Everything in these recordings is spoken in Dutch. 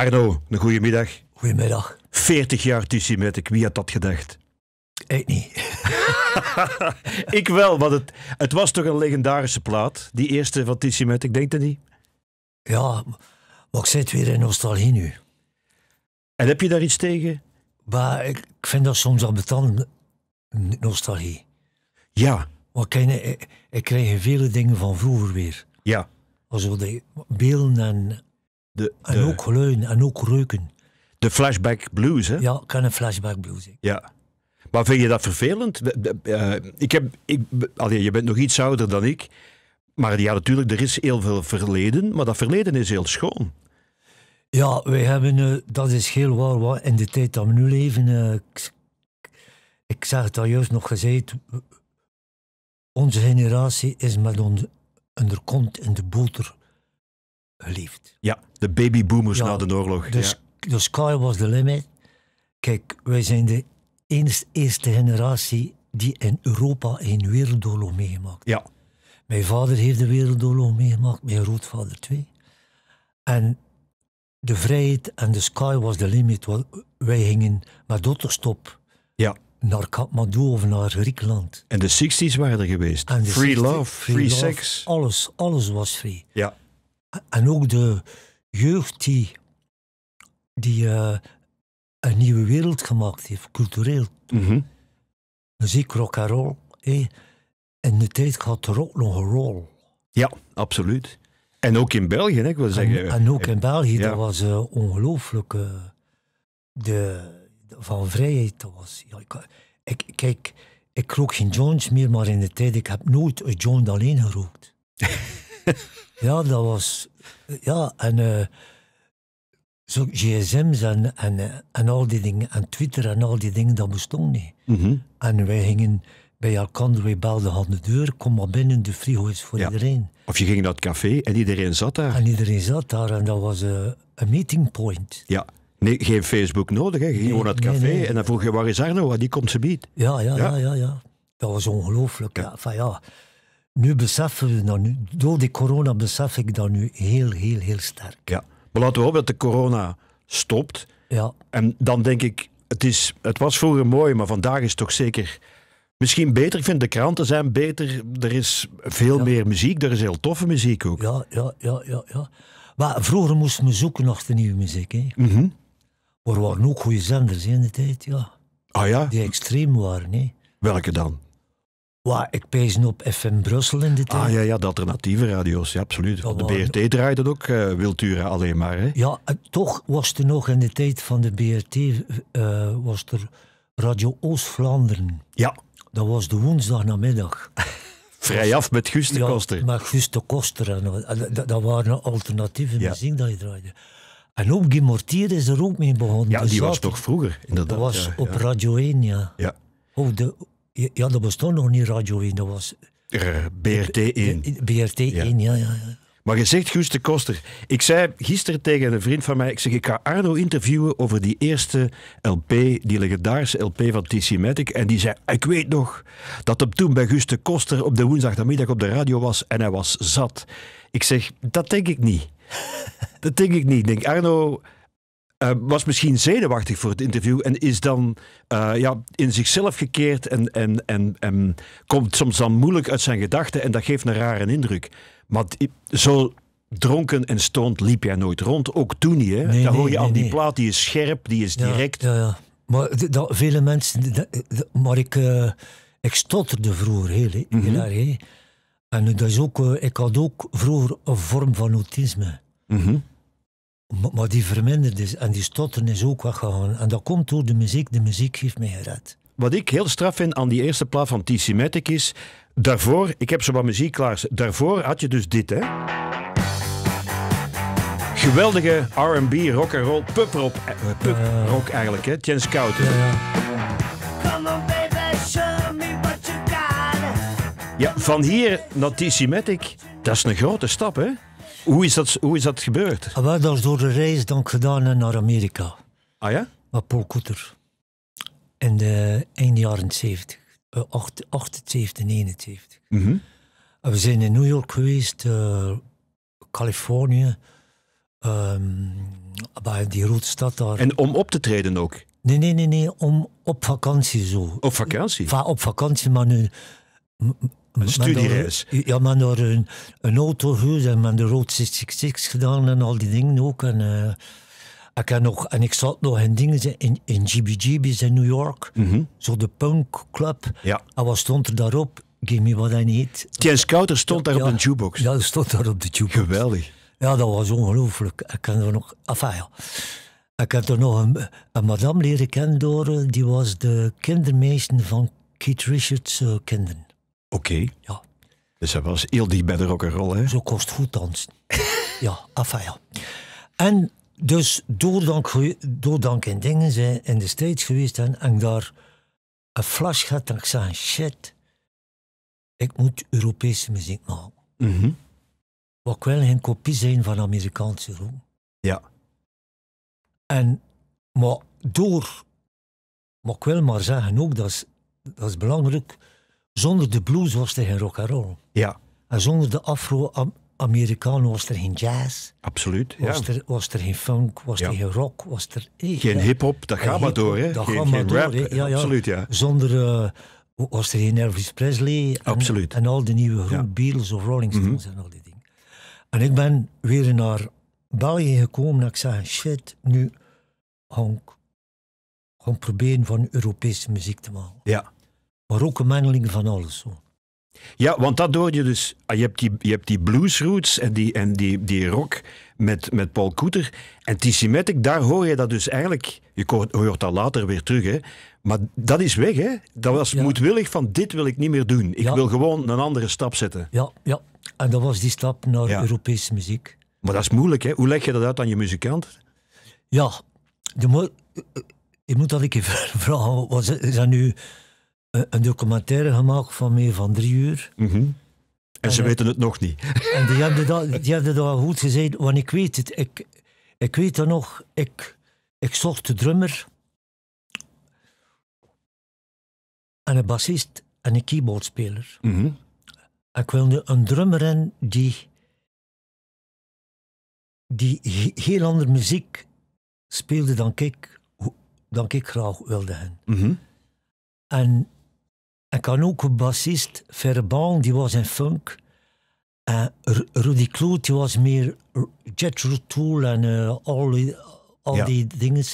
Arno, een goede middag. Goedemiddag. 40 jaar Tissimetic. wie had dat gedacht? Ik niet. ik wel, want het, het was toch een legendarische plaat, die eerste van ik, denk je niet? Ja, maar ik zit weer in nostalgie nu. En heb je daar iets tegen? ik, vind dat soms al ambetant, nostalgie. Ja. Maar ik, ik, krijg vele dingen van vroeger weer. Ja. Alsof de beelden en de, en ook geluiden en ook reuken. De flashback blues, hè? Ja, ik ken een flashback blues. Ik. Ja. Maar vind je dat vervelend? Eh, ik heb, ik, allee, je bent nog iets ouder dan ik. Maar ja, natuurlijk, er is heel veel verleden. Maar dat verleden is heel schoon. Ja, wij hebben, uh, dat is heel waar, wat in de tijd dat we nu leven, eh, ik, zag het al juist nog gezegd, onze generatie is met ons onder kont in de boter ja, de babyboomers ja, na de oorlog. Dus the sky was the limit. Kijk, wij zijn de eerste, eerste generatie die in Europa een wereldoorlog meegemaakt. Ja. Mijn vader heeft de wereldoorlog meegemaakt, mijn grootvader twee. En de vrijheid en de sky was the limit. Wij gingen met Dotterstop, ja. naar Kathmandu of naar Griekenland. En de 60s waren er geweest. Free, love, free, sex. Alles, alles was free. Ja. En ook de jeugd die, die eh, een nieuwe wereld gemaakt heeft, cultureel. Mm Muziek, rock en roll. Hey. In de tijd had er ook nog een rol. Ja, absoluut. En ook in België, hè, wil zeggen. En, ook in België, dat was uh, ongelooflijk. Eh, de, van vrijheid, was... ik, kijk, ik rook geen joints meer, maar in de tijd, ik heb nooit een joint alleen gerookt. ja, dat was... Ja, en... Eh, zo gsm's en, en, en al die dingen, en Twitter en al die dingen, dat bestond niet. Mhm. En wij gingen bij elkaar, wij belden aan de deur, kom maar binnen, de frigo is voor iedereen. Of je ging naar het café en iedereen zat daar. En iedereen zat daar en dat was eh, een meeting point. Ja, nee, geen Facebook nodig, hè. je ging gewoon naar het café en dan vroeg je, waar is Arno? Ah, die komt ze biedt. Ja ja, ja, ja, ja, ja. Dat was ongelooflijk. ja. Van, ja nu beseffen we dat nu. Door die corona besef ik dat nu heel, heel, heel sterk. Ja, maar laten we hopen dat de corona stopt. Ja. En dan denk ik, het, is, het was vroeger mooi, maar vandaag is het toch zeker misschien beter. Ik vind de kranten zijn beter. Er is veel meer muziek. Er is heel toffe muziek ook. Ja, ja, ja, ja. ja. Maar vroeger moesten we zoeken naar de nieuwe muziek. Hè. Mm Maar er waren ook goede zenders in de tijd, ja. Ah ja? Die extreem waren, hè. Welke dan? Wow, ik pees op FM Brussel in de tijd. Ah ja, ja, de alternatieve radio's, ja, absoluut. de BRT draait dat ook, uh, alleen maar. Hè? Ja, toch was er nog in de tijd van de BRT eh, was er Radio Oost-Vlaanderen. Ja. Dat was de woensdag namiddag. Vrij af met Guste ja, Koster. Met Guste Koster. En, eh, dat, waren alternatieve muziek dat je draaide. En ook Guy Mortier is er ook mee begonnen. Ja, die was toch vroeger, inderdaad. Dat was op Radio 1, ja. ja. de ja, dat bestond nog niet Radio 1. Dat was... BRT 1. BRT 1, ja, ja. ja. Maar je zegt, Guus Koster, ik zei gisteren tegen een vriend van mij, ik zeg, ik ga Arno interviewen over die eerste LP, die legendarische LP van TC Matic. En die zei, ik weet nog dat hem toen bij Guus Koster op de woensdagmiddag op de radio was en hij was zat. Ik zeg, dat denk ik niet. dat denk ik niet. Ik denk, Arno eh, was misschien zenuwachtig voor het interview en is dan eh, ja, in zichzelf gekeerd en, en, en, en komt soms dan moeilijk uit zijn gedachten en dat geeft een rare indruk. Maar zo dronken en stond liep jij nooit rond, ook toen niet. Hè? dan hoor je al die plaat, die is scherp, die is direct. Ja, ja, Maar vele mensen, maar ik, uh, ik stotterde vroeger heel, he. Mhm. erg. En dat ook, ik had ook vroeger een vorm van autisme. Mm maar, die vermindert dus en die stotten is ook weggegaan. En dat komt door de muziek. De muziek geeft mij gered. Wat ik heel straf vind aan die eerste plaat van TC Matic is... Daarvoor, ik heb zo wat muziek klaar. Daarvoor had je dus dit, hè. Geweldige R&B, rock and roll, pub rock, eh, rock eigenlijk, hè. Jens Kouten. Ja, ja. ja, van hier naar TC Matic, dat is een grote stap, hè. Hoe is dat, hoe is dat gebeurd? Ah, we hebben dat door de reis dan gedaan naar Amerika. Ah ja? Met Paul Koeter. In de eind jaren 70. 78, 79. Mm We zijn in New York geweest, eh, Californië. Um, bij die roodstad daar. En om op te treden ook? Nee, nee, nee, nee om op vakantie zo. Op vakantie? Va op vakantie, maar nu een studiereis. ja, maar een, een auto gehuurd en met de Road 66 gedaan en al die dingen ook. En, uh, ik nog, en ik zat nog in dingen in, in GBGB's in New York, mhm. zo de punk club. Ja. En wat stond er daarop? Give me what I need. Tien Scouter stond daar op een jukebox. Ja, stond daar op de jukebox. Geweldig. Ja, dat was ongelooflijk. Ik kan er nog... Enfin, Ik heb er nog een, een madame leren kennen door... Eh, die was de kindermeester van Keith Richards' eh, kinderen. Oké. Ja. Dus dat was heel diep bij de rock'n'roll, hè? Zo kost goed dansen. ja, enfin ja. En dus door dank, door dingen zijn in de States geweest en, en daar een flash gehad en ik zei, shit, ik moet Europese muziek maken. Mm -hmm. Wat wel geen kopie zijn van Amerikaanse roem. Ja. En, maar door, mag ik wel maar zeggen ook, dat is, dat is belangrijk, zonder de blues was er geen rock and roll. Ja. En zonder de Afro-Amerikanen was er geen jazz. Absoluut. Ja. Was, er, was er geen funk, was er geen rock, was er. geen hip-hop, dat gaat maar door, hè? Dat geen, gaat rap. door. Ja, Absoluut, ja. Zonder. Eh, was er geen Elvis Presley. Absoluut. En al die nieuwe groepen, Beatles of Rolling mhm. Stones en al die dingen. En ik ben weer naar België gekomen en ik zei: shit, nu ik gewoon proberen van Europese muziek te maken. Ja maar mengeling van alles. Ja, want dat hoor je dus. Ah, je hebt die, je hebt die bluesroots en die, en die, die rock met, met Paul Koeter. En Symmetric, daar hoor je dat dus eigenlijk. Je hoort, dat later weer terug, hè? Maar dat is weg, hè? Dat was ja. moedwillig van dit wil ik niet meer doen. Ik wil gewoon een andere stap zetten. Ja, ja. En dat was die stap naar Europese muziek. Maar dat is moeilijk, hè? Hoe leg je dat uit aan je muzikant? Ja, je je eh, eh, moet dat ik even vragen. Was, is dat nu eh, een documentaire gemaakt van meer van drie uur. Mhm. en, ze eh, weten het nog niet. En die hebben dat, die hebben goed gezegd, want ik weet het. Ik, ik weet dat nog. Ik, ik zocht de drummer en een bassist en een keyboardspeler. Mm Ik wilde een drummer in die, die heel andere muziek speelde dan ik, dan ik graag wilde hen. Mhm. En ik had ook een bassist, Verbaan, die was in funk. En Rudy Kloot, die was meer Jetro Tool en eh, al die, die dingen.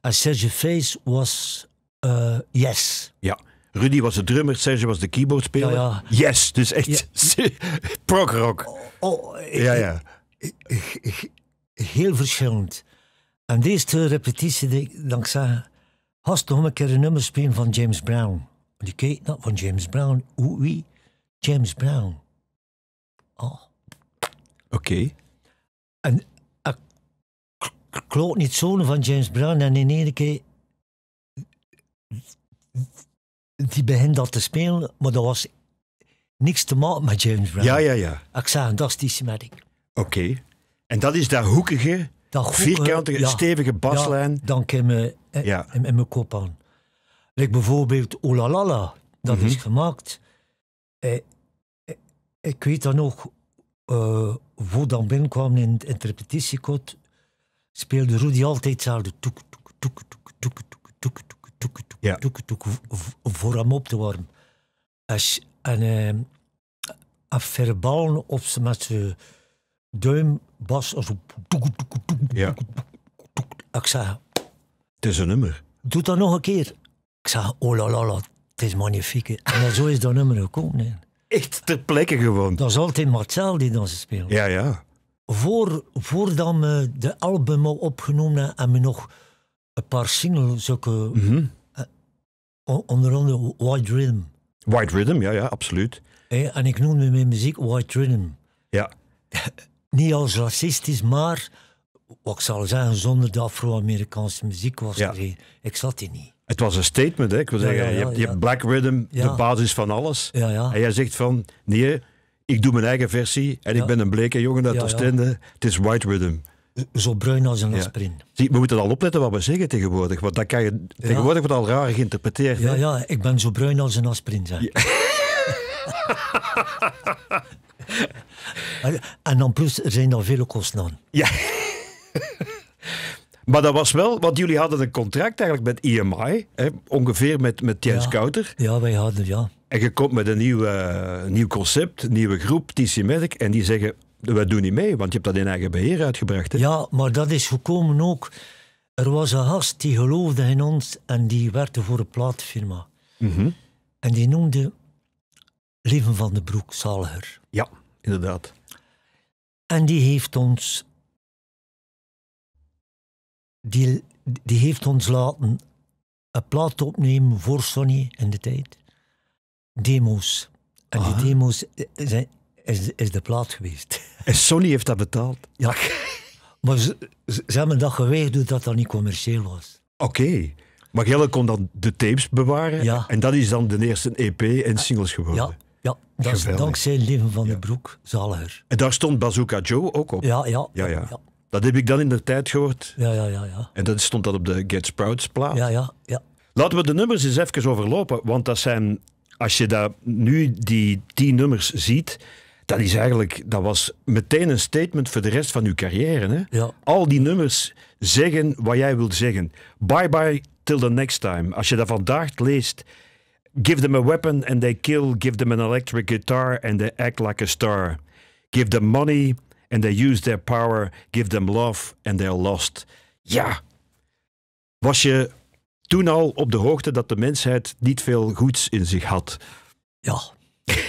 En Serge Face was eh, Yes. Ja. Rudy was de drummer, Serge was de keyboardspeler. Yes, dus echt ja. rock. Oh, oh, oh eh, ja, ja. Heel verschillend. En deze repetitie, dan ik zeg, had nog een keer een nummer van James Brown. Want van James Brown. wie James Brown. Oh. Oké. En ik eh, kloot niet zoon van James Brown en in één keer... Die begint dat te spelen, maar dat was niks te maken met James Brown. Ja, ja, ja. Ik zei, dat is die Oké. En dat is dat hoekige, vierkante, stevige baslijn. Ja, dan kan me eh, ja. in mijn kop aan. Like bijvoorbeeld Olalala, dat is gemaakt. Eh, ik weet dan nog, uh, voor dan binnenkwam in het interpretatiekot, speelde Rudy altijd hetzelfde toek, toek, toek, toek, toek, toek, toek, toek, toek, toek, ja. toek, toek, voor hem op te warmen. En, een en verbaal of met zijn duim, bas, of zo. Ja. Ik zeg... Het is een nummer. Doe dat nog een keer. Ik zeg, oh la la het is magnifiek. En zo is dat nummer gekomen. Echt ter plekke gewoon. Dat is altijd Marcel die dat speelt. Ja, ja. Voor, voordat me de album al opgenomen hebben, hebben nog een paar singles. Ook, eh, mhm. eh, onder andere White Rhythm. White Rhythm, ja, ja, absoluut. en ik noemde mijn muziek White Rhythm. Ja. Niet als racistisch, maar wat ik zal zeggen, zonder de Afro-Amerikaanse muziek was ja. er, Ik zat die niet. Het was een statement, hè? Ik wil zeggen, je, hebt, je Black Rhythm, de basis van alles. En jij zegt van, nee, ik doe mijn eigen versie en ik ben een bleke jongen uit Oostende. Het is White Rhythm. Zo bruin als een aspirin. we moeten al opletten wat we zeggen tegenwoordig, want dat kan je, tegenwoordig wordt al raar geïnterpreteerd. Ja, ja, ik ben zo bruin als een aspirin, en dan plus, er zijn al vele kosten aan. Ja. Maar dat was wel, want jullie hadden een contract eigenlijk met IMI, e hè, ongeveer met, met Thijs ja. Kouter. Ja, wij hadden, ja. En je komt met een nieuw, eh, nieuw concept, een nieuwe groep, TC Medic, en die zeggen, we doen niet mee, want je hebt dat in eigen beheer uitgebracht. Ja, maar dat is gekomen ook. Er was een gast die geloofde in ons en die werkte voor een plaatfirma. Mhm. En die noemde Leven van de Broek Zaliger. Ja, inderdaad. En die heeft ons die, die heeft ons laten een plaat opnemen voor Sony in de tijd. Demo's. En die ah. demo's zijn, is, is de plaat geweest. En Sony heeft dat betaald? Ja. Maar ze, ze hebben dat geweigerd dat dat niet commercieel was. Oké. Maar Gelle kon dan de tapes bewaren. En dat is dan de eerste EP en singles geworden. Ja, ja dat is dankzij Leven van de Broek, zaliger. En daar stond Bazooka Joe ook op. ja. ja, ja. ja. Dat heb ik dan in de tijd gehoord. Ja, ja, ja. ja. En dat stond dat op de Get Sprouts plaat. Ja, ja, ja. Laten we de nummers eens even overlopen, want dat zijn, als je daar nu die tien nummers ziet, dat is eigenlijk, dat was meteen een statement voor de rest van uw carrière. Hè? Ja. Al die nummers zeggen wat jij wilt zeggen. Bye bye till the next time. Als je dat vandaag leest, give them a weapon and they kill, give them an electric guitar and they act like a star. Give them money and they use their power, give them love and they're lost. Ja, was je toen al op de hoogte dat de mensheid niet veel goeds in zich had? Ja.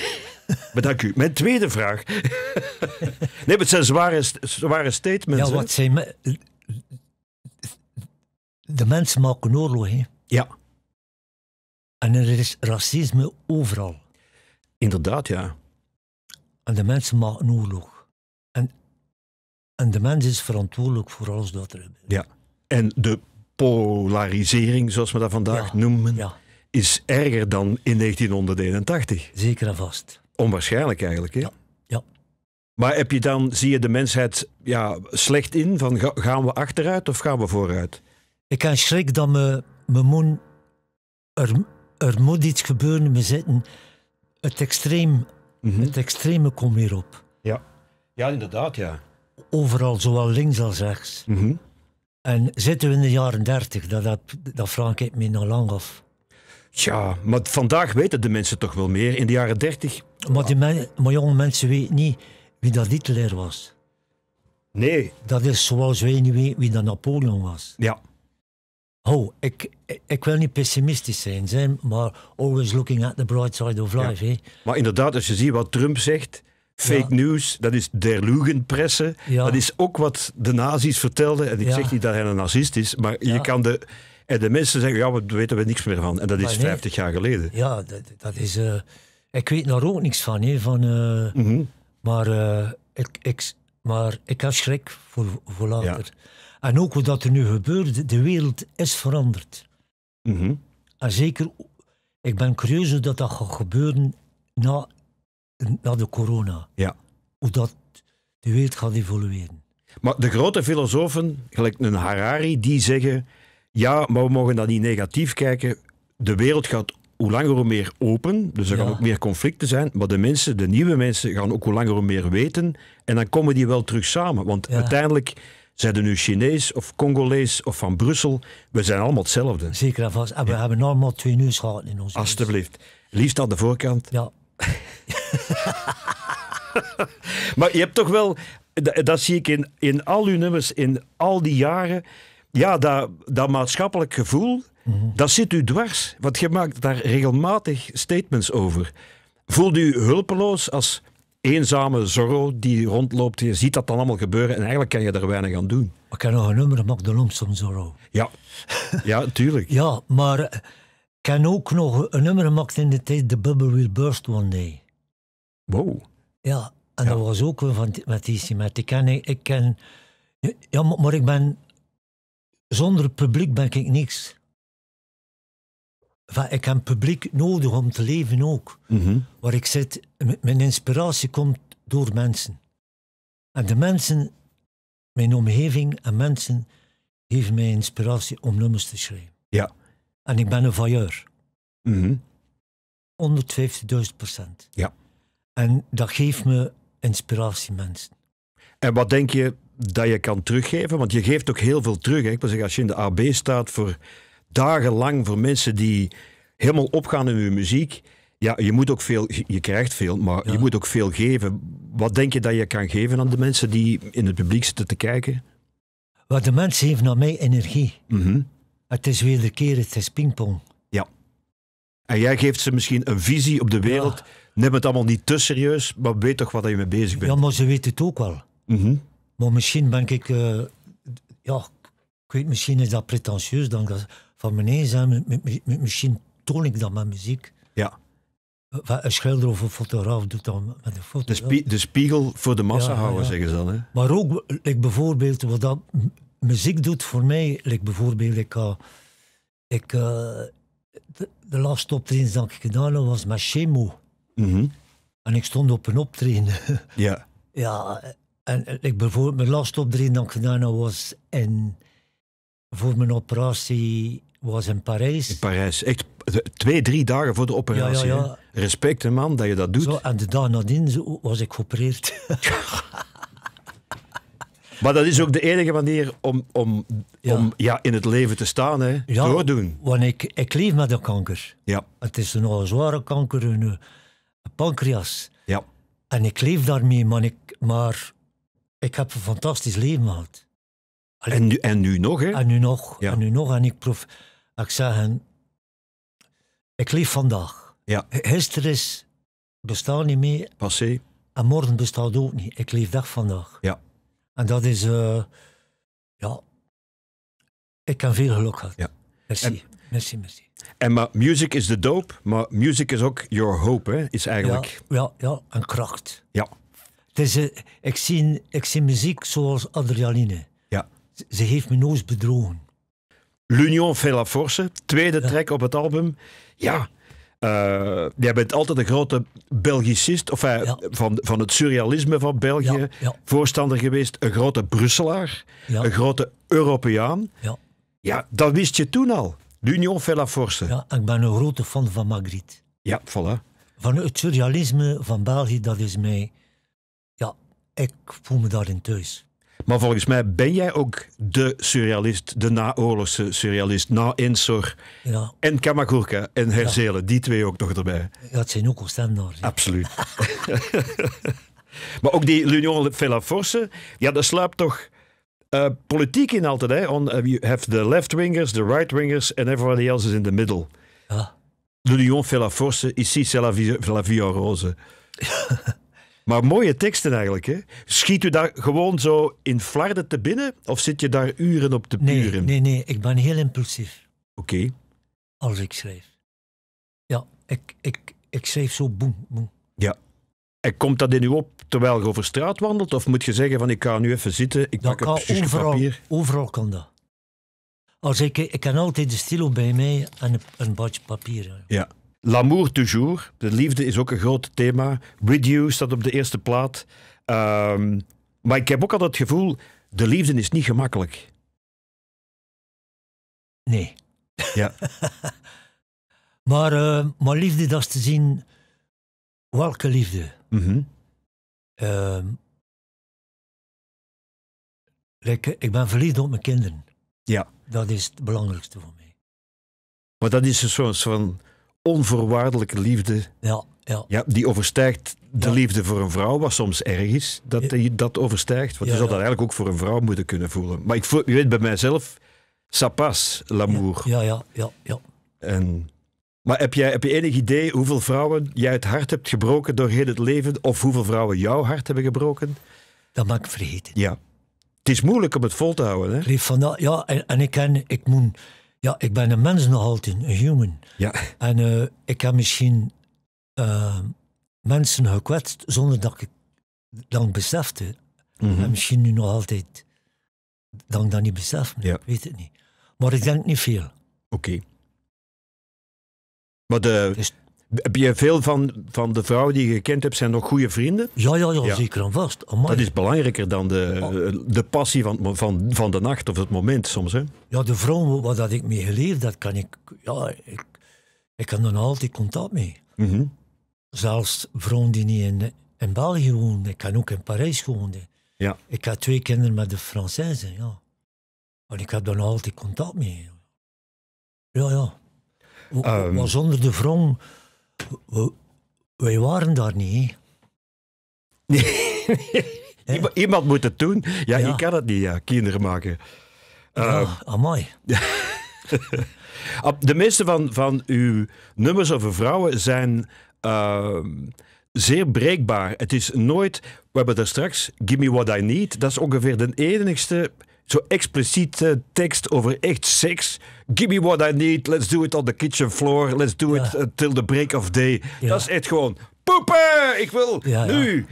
Bedankt u. Mijn tweede vraag. nee, het zijn zware, zware statements. Ja, wat zijn... de mensen maken oorlog, Ja. En er is racisme overal. Inderdaad, ja. En de mensen maken oorlog. En de mens is verantwoordelijk voor alles dat er gebeurt. Ja, en de polarisering, zoals we dat vandaag noemen, is erger dan in 1981. Zeker en vast. Onwaarschijnlijk eigenlijk, hè? Ja. ja. Maar heb je dan, zie je de mensheid ja, slecht in? Van, gaan we achteruit of gaan we vooruit? Ik heb schrik dat me, me moen, er, er moet iets gebeuren, we zitten. Het, extreem, mhm. het extreme komt weer op. Ja, ja inderdaad, ja overal, zowel links als rechts. Mhm. En zitten we in de jaren dertig, dat, dat, dat Frankrijk me nog lang af. Tja, maar vandaag weten de mensen toch wel meer, in de jaren dertig. Maar, jonge mensen weten niet wie dat Hitler was. Nee. Dat is zoals wij niet weten wie dat Napoleon was. Ja. Oh, ik, ik wil niet pessimistisch zijn, maar always looking at the bright side of life. Maar inderdaad, als je ziet wat Trump zegt, Fake news, dat is derlugenpressen. Ja. Dat is ook wat de nazi's vertelden. En ik zeg niet dat hij een nazist is, maar je kan de... En de mensen zeggen, ja, daar weten we niks meer van. En dat is 50 jaar geleden. Ja, dat, dat is... Eh, ik weet daar ook niks van, hè. Van, eh, mhm. maar, eh, ik, ik, maar ik had schrik voor, voor later. En ook wat er nu gebeurt, de wereld is veranderd. Mhm. En zeker, ik ben curieus hoe dat, dat gaat gebeuren na na de corona. Ja. Hoe dat de wereld gaat evolueren. Maar de grote filosofen, gelijk een Harari, die zeggen: ja, maar we mogen dat niet negatief kijken. De wereld gaat hoe langer hoe meer open, dus er gaan ook meer conflicten zijn. Maar de mensen, de nieuwe mensen, gaan ook hoe langer hoe meer weten. En dan komen die wel terug samen. Want uiteindelijk zijn er nu Chinees of Congolees of van Brussel. We zijn allemaal hetzelfde. Zeker en vast. En we hebben allemaal twee neusgaten in ons Alsjeblieft. Liefst aan de voorkant. Ja maar je hebt toch wel, dat, zie ik in, in al uw nummers, in al die jaren, ja, dat, dat maatschappelijk gevoel, dat zit u dwars. Want je maakt daar regelmatig statements over. Voelt u hulpeloos als eenzame zorro die rondloopt. Je ziet dat dan allemaal gebeuren en eigenlijk kan je er weinig aan doen. Ik heb nog een nummer, dat de lomp zorro. Ja, ja tuurlijk. ja, maar eh, ik heb ook nog een nummer maken in de tijd, The Bubble Will Burst One Day. Wow. Ja, en dat was ook van, met die met Ik ken, ik ken, ja, maar ik ben, zonder publiek ben ik niks. ik heb publiek nodig om te leven ook. Mm Waar ik zit, mijn inspiratie komt door mensen. En de mensen, mijn omgeving en mensen, geven mij inspiratie om nummers te schrijven. Ja. En ik ben een vailleur. Mm -hmm. 150.000 procent. Ja. En dat geeft me inspiratie, mensen. En wat denk je dat je kan teruggeven? Want je geeft ook heel veel terug. Hè? Ik wil zeggen, als je in de AB staat voor dagenlang voor mensen die helemaal opgaan in hun muziek. Ja, je moet ook veel, je krijgt veel, maar je moet ook veel geven. Wat denk je dat je kan geven aan de mensen die in het publiek zitten te kijken? Wat de mensen heeft naar mij energie. Mhm. Het is weer keer het is pingpong. Ja. En jij geeft ze misschien een visie op de wereld. Neem het allemaal niet te serieus, maar weet toch waar je mee bezig bent. Ja, maar ze weten het ook wel. Mhm. Maar misschien ben ik... Eh, ja, ik weet, misschien is dat pretentieus. Dan dat, van mijn zijn, misschien toon ik dat met muziek. Ja. Eh, een schilder of een fotograaf doet dan met een foto. De, spiegel voor de massa houden, zeggen ze dan. Hè? Maar ook ik bijvoorbeeld wat dat muziek doet voor mij, like bijvoorbeeld, ik, eh, ik, eh, de, laatste optreden dat ik gedaan heb, was met Chemo. Mhm. En ik stond op een optreden. ja. ja, en ik bijvoorbeeld, mijn laatste optreden dat ik gedaan heb, was in, voor mijn operatie was in Parijs. In Parijs, echt twee, drie dagen voor de operatie. Ja, Respect, man, dat je dat doet. Zo, en de dag nadien was ik geopereerd. Maar dat is ook de enige manier om, om, om ja, in het leven te staan, hè. Ja, doordoen. Want ik, ik leef met de kanker. Ja. Het is een zware kanker, eh, een, pancreas. Ja. En ik leef daarmee, maar ik, maar ik heb een fantastisch leven gehad. en, nu, en nu nog, hè? En nu nog, en nu nog. En ik, proef, ik zeg ik leef vandaag. Ja. Gisteren is, bestaat niet meer. Passé. En morgen bestaat ook niet. Ik leef dag vandaag. Ja. En dat is, eh, ja, ik heb veel geluk gehad. Ja. Merci. En, merci, merci. En maar music is de dope, maar music is ook your hope, hè? Is eigenlijk... Ja, ja, ja kracht. Ja. Het is, eh, ik, zie, ik zie muziek zoals adrenaline. Ja. Ze, heeft me nooit bedrogen. L'Union fait la force, tweede track op het album. Ja, eh, jij bent altijd een grote Belgicist, of eh, van, van het surrealisme van België, voorstander geweest. Een grote Brusselaar, een grote Europeaan. Ja. dat wist je toen al. L'Union fait la force. Ja, ik ben een grote fan van Magritte. Ja, voilà. Van het surrealisme van België, dat is mij... Ja, ik voel me daarin thuis. Maar volgens mij ben jij ook de surrealist, de naoorlogse surrealist. Na Insor ja. en Kamagurka en Herzelen, die twee ook nog erbij. Ja, zijn ook daar. Absoluut. maar ook die L'Union Felaforce, ja, daar slaapt toch eh, politiek in altijd. Hè? On, uh, you have the left-wingers, the right-wingers and everybody else is in the middle. Ja. L'Union Felaforce, ici c'est la la vie rose. Maar mooie teksten eigenlijk. Hè? Schiet u daar gewoon zo in flarden te binnen? Of zit je daar uren op te puren? Nee, nee, ik ben heel impulsief. Oké. Als ik schrijf. Ja, ik, ik, ik schrijf zo boem, boem. Ja. En komt dat in u op terwijl je over straat wandelt? Of moet je zeggen van ik ga nu even zitten, ik dat pak een overal, papier? Overal kan dat. Als ik, ik heb altijd de stilo bij mij en een, een badje papier. Ja. L'amour toujours, de liefde is ook een groot thema. With You staat op de eerste plaat. Ehm, maar ik heb ook al het gevoel, de liefde is niet gemakkelijk. Nee. Ja. maar, eh, maar liefde, dat is te zien welke liefde. Mm ik ben verliefd op mijn kinderen. Ja. Dat is het belangrijkste voor mij. Maar dat is een soort van onvoorwaardelijke liefde. Ja, ja. ja die overstijgt de liefde voor een vrouw, wat soms erg is, dat je dat overstijgt. Want je zou dat eigenlijk ook voor een vrouw moeten kunnen voelen. Maar ik voel, je weet bij mijzelf, sapas, l'amour. Ja, ja, ja. ja, En, maar heb, jij, heb je enig idee hoeveel vrouwen jij het hart hebt gebroken door heel het leven? Of hoeveel vrouwen jouw hart hebben gebroken? Dat mag ik vergeten. Ja. Het is moeilijk om het vol te houden. Hè? ja, en, en ik, ken, ik moet ja, ik ben een mens nog altijd, een human. Ja. En eh, ik heb misschien eh, mensen gekwetst zonder dat ik dan besefte. Mhm. En misschien nu nog altijd dat ik dat niet besef. Ik weet het niet. Maar ik denk niet veel. Oké. Maar de, dus heb je veel van, van de vrouwen die je gekend hebt, zijn nog goede vrienden? Ja, ja, ja, zeker en vast. Dat is belangrijker dan de, oh. de passie van, van, van de nacht of het moment soms. Hè? Ja, de vrouw wat dat ik mee geleerd, dat kan ik, ja, ik, ik kan er altijd contact mee. Mm -hmm. Zelfs vrouwen die niet in, in België woonden, ik kan ook in Parijs woonden. Ja. Ik had twee kinderen met de Française, ja. En ik heb daar nog altijd contact mee. Ja, ja. Ehm. zonder de vrouw we, wij waren daar niet. Iemand moet het doen. Ja, ik kan het niet, ja. Kinderen maken. Ja, uh, de meeste van, van uw nummers over vrouwen zijn ehm, zeer breekbaar. Het is nooit... We hebben daar straks Give Me What I Need. Dat is ongeveer de enigste zo expliciete tekst over echt seks. Give me what I need, let's do it on the kitchen floor, let's do it eh, till the break of day. Dat is echt gewoon poepen, ik wil nu.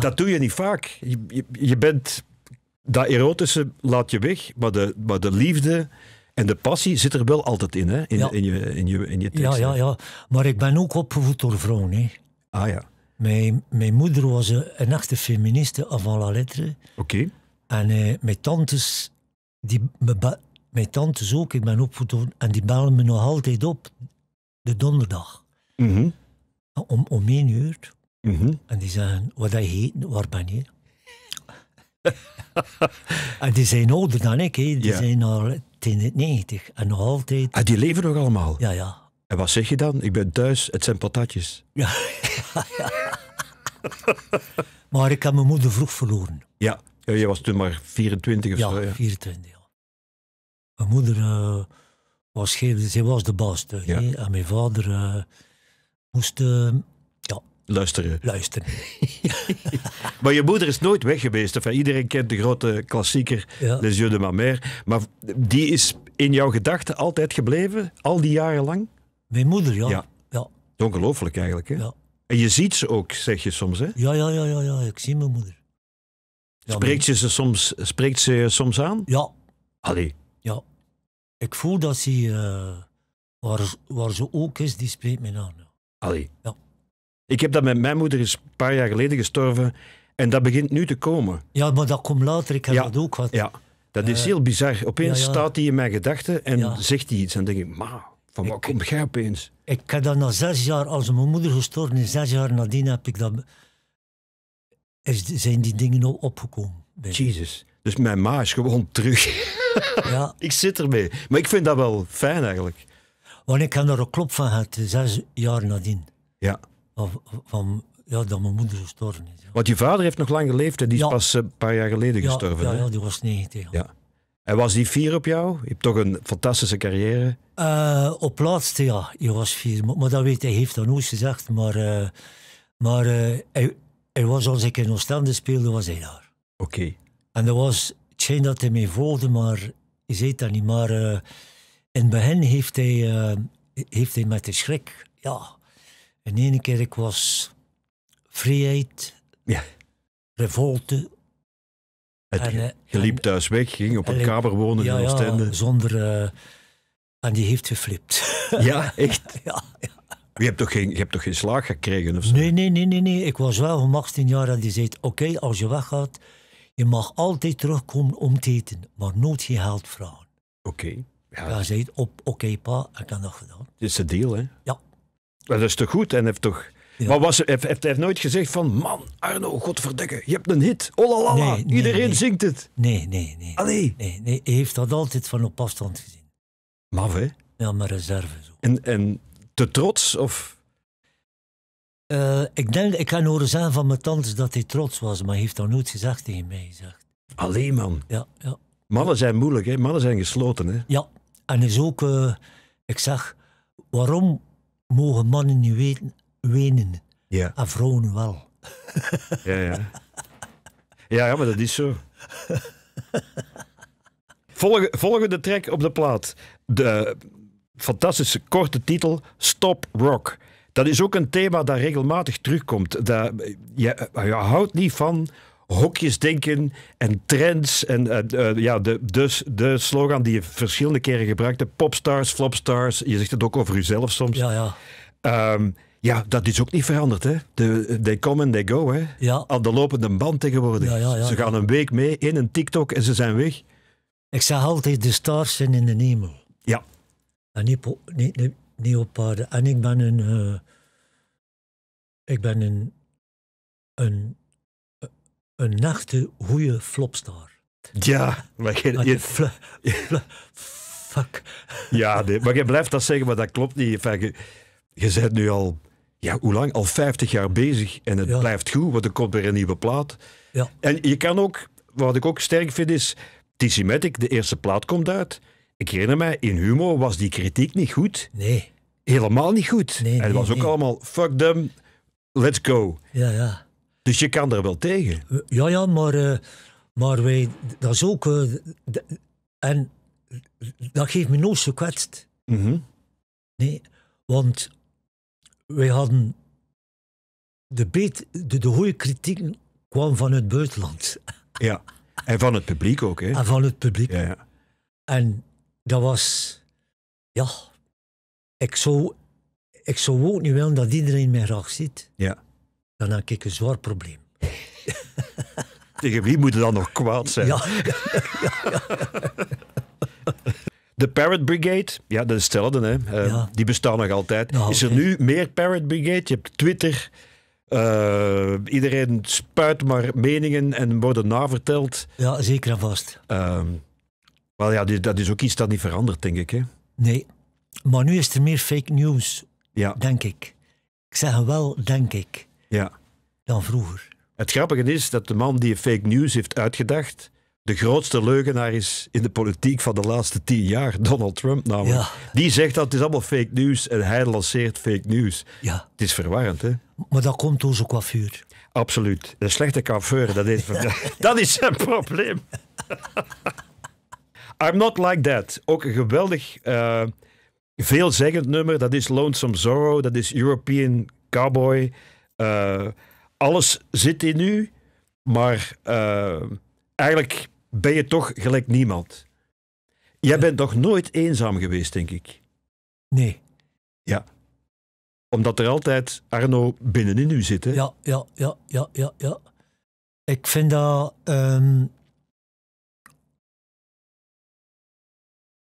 Dat doe je niet vaak. Je, bent, dat erotische laat je weg, maar de, maar de liefde... En de passie zit er wel altijd in, hè? In, in, je, in, je, in je tekst. Ja, ja, ja. Maar ik ben ook opgevoed door vrouwen, hè? Ah ja. Mijn, mijn moeder was een, echte feministe avant la lettre. Oké. En eh, mijn tantes, die, mijn tantes ook, ik ben opgevoed, en die bellen me nog altijd op, de donderdag. Mhm. om, om één uur. Mhm. En die zeggen, wat hij heet, waar ben je? en die zijn ouder dan ik, die zijn al negentig en nog altijd. En ah, die leven nog allemaal? Ja, ja. En wat zeg je dan? Ik ben thuis, het zijn patatjes. Ja, ja, ja. maar ik heb mijn moeder vroeg verloren. Ja. Ja, je was toen maar 24 of zo. Ja, 24. Mijn moeder eh, was, geen, was de baas En mijn vader eh, moest eh, ja, luisteren. luisteren. maar je moeder is nooit weg geweest. iedereen kent de grote klassieker Les Yeux de ma mère. Maar die is in jouw gedachten altijd gebleven, al die jaren lang? Mijn moeder, ja. ja. ja. Ongelooflijk eigenlijk. Hè? Ja. En je ziet ze ook, zeg je soms. Hè? Ja, ja, ja, ja, ja, ik zie mijn moeder. Spreekt ze, ze soms, spreekt ze soms aan? Ja. Allee. Ja. Ik voel dat ze, eh, waar, waar ze ook is, die spreekt mij aan. Allee. Ja. Ik heb dat met mijn moeder is een paar jaar geleden gestorven. En dat begint nu te komen. Ja, maar dat komt later. Ik heb dat ook gehad. Ja. Dat is eh, heel bizar. Opeens staat hij in mijn gedachten en zegt hij iets. En denk ik, ma, van wat kom jij opeens? Ik heb dat na zes jaar, als mijn moeder gestorven is, zes jaar nadien heb ik dat zijn die dingen al opgekomen. Jezus. Dus mijn ma is gewoon terug. Ja. ik zit ermee. Maar ik vind dat wel fijn eigenlijk. Want ik heb er een klop van gehad, zes jaar nadien. Ja. Of, van, ja, dat mijn moeder gestorven is. Want je vader heeft nog lang geleefd en die is pas eh, een paar jaar geleden gestorven. Ja, ja, die was 90. Ja. En was die vier op jou? Je hebt toch een fantastische carrière? Uh, op laatste, ja. Je was vier, Maar, dat weet hij, heeft dat nooit gezegd. Maar, eh, maar hij, en was als ik in Oostende speelde, was hij daar. Oké. En dat was, het schijnt dat hij mij volde, maar je ziet dat niet. Maar uh, in het begin heeft hij, eh, heeft hij met de schrik, ja. In ene keer, ik was vrijheid, ja. revolte. en, eh, je liep thuis weg, ging op een kamer wonen in Oostende. Ja, zonder... en die heeft geflipt. Ja, echt? ja. Je hebt toch geen, je hebt toch geen slaag gekregen of zo? Nee, nee, nee, nee, nee. Ik was wel om 18 jaar en die zei: Oké, als je weggaat, je mag altijd terugkomen om te eten, maar nooit geen geld Oké. ja. Hij zei: Oké, pa, ik heb dat gedaan. Dit is de deal, hè? Ja. Dat is toch goed? En heeft toch. Maar was, heeft, heeft hij nooit gezegd van, man, Arno, godverdikke, je hebt een hit. Olalala, iedereen zingt het. Nee, nee, nee. Allee. Nee, nee, hij heeft dat altijd van op afstand gezien. Maf, hè? Ja, mijn reserve. Zo. En, en te trots? Of? Eh, ik denk, ik kan horen zeggen van mijn tante dat hij trots was, maar hij heeft dat nooit gezegd tegen mij. gezegd Alleen man. Ja, ja. Mannen zijn moeilijk, hè? mannen zijn gesloten. Hè? Ja, en is ook, eh, ik zeg, waarom mogen mannen niet wenen ja. en vrouwen wel? ja, ja. ja, ja, maar dat is zo. Volgende, volgende track op de plaat. De fantastische korte titel Stop Rock. Dat is ook een thema dat regelmatig terugkomt. Dat, eh, je, eh, je houdt niet van hokjes denken en trends. En eh, ja, de, dus de slogan die je verschillende keren gebruikte: popstars, flopstars. Je zegt het ook over jezelf soms. Ja, ja. Ehm, ja, dat is ook niet veranderd. Hè? De, they come and they go. Hè? Al de lopende band tegenwoordig. ze gaan een week mee in een TikTok en ze zijn weg. Ik zeg altijd: de stars zijn in de hemel. Ja en niet, niet, En ik ben een. Eh, ik ben een. Een, een nachte goede flopstar. Ja, maar je. je fuck. Ja, maar je blijft dat zeggen, maar dat klopt niet. Enfin, je, je bent nu al. Ja, hoe lang? Al 50 jaar bezig. En het blijft goed, want er komt weer een nieuwe plaat. Ja. En je kan ook. Wat ik ook sterk vind is. Tissimatic, de eerste plaat komt uit ik herinner mij, in humor was die kritiek niet goed. Nee. Helemaal niet goed. Nee, en het was ook allemaal, fuck them, let's go. Ja, ja. Dus je kan er wel tegen. Eh, ja, ja, maar, eh, maar wij, dat is ook... Eh, en dat geeft me nooit zo Mm Nee, want wij hadden... De, beet, de, goede kritiek kwam van het buitenland. Ja, en van het publiek ook, hè? En van het publiek. Ja, ja. En dat was, ja, ik zou, ik zou ook niet willen dat iedereen mij graag ziet. Ja. Dan heb ik een zwaar probleem. Tegen wie moet het dan nog kwaad zijn? Ja. De Parrot Brigade, ja, dat is hetzelfde, hè. Ehm, die bestaan nog altijd. is er nu meer Parrot Brigade? Je hebt Twitter, ehm, iedereen spuit maar meningen en worden naverteld. Ja, zeker en vast. Ehm, wel ja, dat is ook iets dat niet verandert, denk ik. Hè? Nee, maar nu is er meer fake news, ja. denk ik. Ik zeg wel, denk ik, ja. dan vroeger. Het grappige is dat de man die fake news heeft uitgedacht, de grootste leugenaar is in de politiek van de laatste tien jaar, Donald Trump namelijk. Die zegt dat het is allemaal fake news en hij lanceert fake news. Ja. Het is verwarrend, hè? Maar dat komt door zijn coiffure. Absoluut. De slechte coiffeur, dat is, dat is zijn probleem. I'm Not Like That. Ook een geweldig eh, veelzeggend nummer. Dat is Lonesome Zorro, dat is European Cowboy. Eh, alles zit in u, maar eh, eigenlijk ben je toch gelijk niemand. Jij bent toch nooit eenzaam geweest, denk ik. Nee. Ja. Omdat er altijd Arno binnenin u zit, hè? Ja, ja, ja, ja, ja, ja. Ik vind dat... Ehm,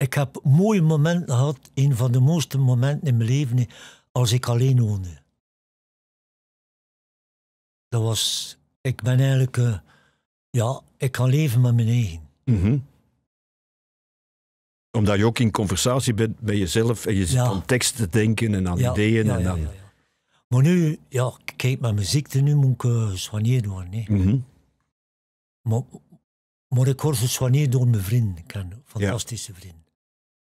Ik heb mooie momenten gehad, een van de mooiste momenten in mijn leven, als ik alleen woonde. Dat was, ik ben eigenlijk, eh, ja, ik kan leven met mijn eigen. Mm Omdat je ook in conversatie bent met jezelf en je zit aan teksten denken en aan ideeën. Ja, en Maar nu, ja, kijk, met mijn ziekte nu moet ik uh, worden. Nee. Mm maar, maar ik word door mijn vrienden. Ik fantastische vrienden.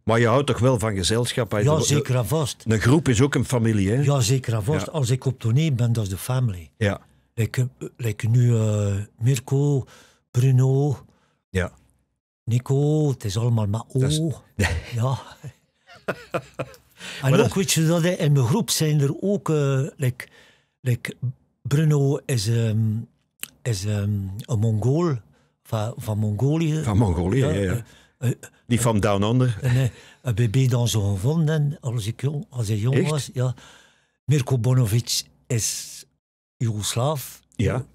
Maar je houdt toch wel van gezelschap? Ja, zeker en vast. Een groep is ook een familie, hè? Ja, zeker en vast. Als ik op tournee ben, dat is de family. Ja. Like, like nu eh, Mirko, Bruno, ja. Nico, het is allemaal maar o. Ja. en maar ook, weet je, dat, in mijn groep zijn er ook... Uh, like, Bruno is, ehm, is ehm, een Mongool, van, van Mongolië. Van Mongolië, ja. Eh, die van Down Under? Nee, eh, een BB dan zo gevonden als, ik jong, als ik jong was. Ja. Mirko Bonovic is Joegoslaaf. Ja.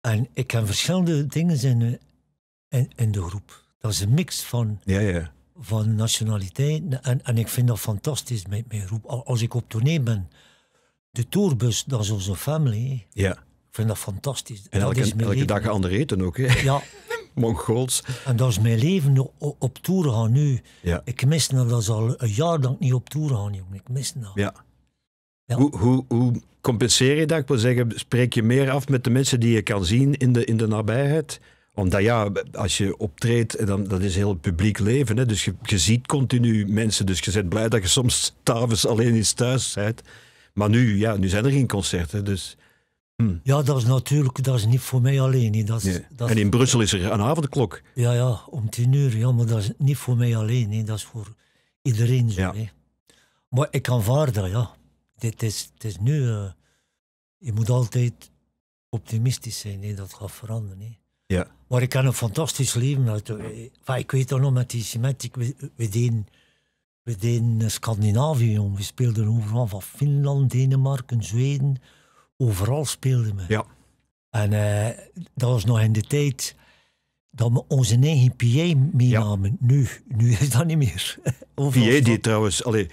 En ik heb verschillende dingen in, in, in, de groep. Dat is een mix van, ja, ja. van nationaliteiten. En, en ik vind dat fantastisch met mijn groep. Als ik op tournee ben, de tourbus, dat is onze family. Ja. Ik vind dat fantastisch. En elke, elke dag ander eten ook. Hè? Ja, Mongools. En dat is mijn leven op tour gaan nu. Ja. Ik mis nou, dat, dat al een jaar lang niet op tour gaan, Ik mis dat. Nou. Ja. Hoe, hoe, hoe compenseer je dat? Ik wil zeggen, spreek je meer af met de mensen die je kan zien in de, in de nabijheid? Omdat ja, als je optreedt, dan, dat is heel publiek leven. Hè? Dus je, je ziet continu mensen. Dus je bent blij dat je soms s'avonds alleen eens thuis bent. Maar nu, ja, nu zijn er geen concerten. Dus Hmm. Ja, dat is natuurlijk dat is niet voor mij alleen. Dat is, dat en in Brussel is er een avondklok. Ja, ja, om tien uur. Ja, maar dat is niet voor mij alleen. Dat is voor iedereen zo. Maar ik aanvaard dat, ja. Dit is, het is nu... Eh, je moet altijd optimistisch zijn. Dat gaat veranderen. Hè. Ja. Maar ik kan een fantastisch leven. Eh, ik weet dat nog met die cement. we, deden, we deden Scandinavië, We speelden overal van Finland, Denemarken, Zweden... Overal speelden we. Ja. En eh, dat was nog in de tijd dat we onze negen PA meenamen. Nu, nu is dat niet meer. PA die trouwens alleen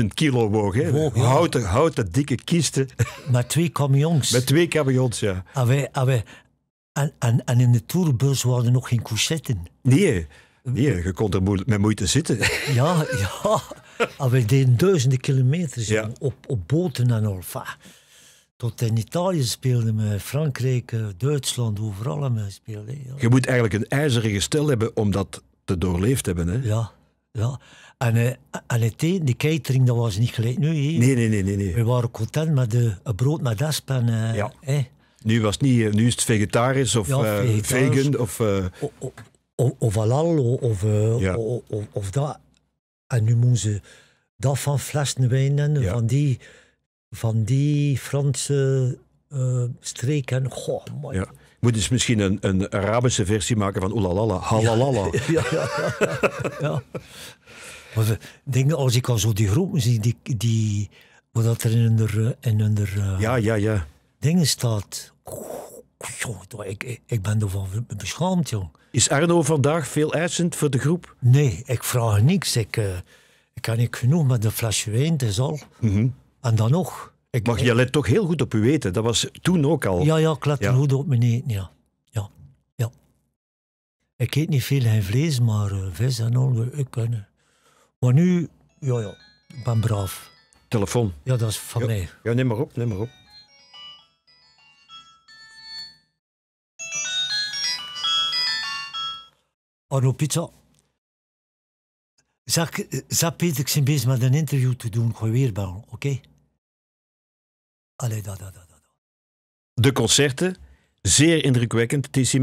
10.000 kilo woog. Woog, ja. houten, dikke kisten. Met twee camions. Met twee camions, ja. En, wij, en, wij, en, en, en in de tourbus waren nog geen couchetten. Nee, nee je kon er met moeite zitten. Ja, ja. En wij deden duizenden kilometers op, op boten en al tot in Italië speelden, me, Frankrijk, eh, Duitsland, overal speelden. Je moet eigenlijk een ijzeren gestel hebben om dat te doorleefd hebben, hè? Ja, ja. En, eh, en het eten, de catering, dat was niet gelijk nu. Nee, nee, nee, nee, nee. We waren content met de, brood met asp eh, ja. Nu, was niet, nu is het vegetarisch of vegan of... Of, of, of halal of, of, of, dat. En nu moeten ze dat van flessen wijn en van die van die Franse eh, streken. Goh, mooi. Ja. Moet eens dus misschien een, een Arabische versie maken van oelalala, halalala. Ja, ja, ja. ja. Eh, dingen als ik al zo die groep, zie, die, die, wat er in hun, in hun eh, ja, ja, ja. dingen staat. ik, ik ben ervan beschaamd, jong. Is Arno vandaag veel eisend voor de groep? Nee, ik vraag niks. Ik, uh, ik kan niet genoeg met een flesje wijn, het is al. Mhm. En dan nog. Ik, mag je let toch heel goed op je weten. Dat was toen ook al. Ja, ja, ik let ja. goed op mijn eten, ja. ja. ja. Ik eet niet veel geen vlees, maar eh, vis en al. Eh, ik kan. Eh. maar nu, ja, ja, ik ben braaf. Telefoon. Ja, dat is van mij. Ja, neem maar op, neem maar op. Arno Pizza. Peter, ik zijn bezig met een interview te doen. Ik ga weer bellen, oké? Allee, De concerten, zeer indrukwekkend, t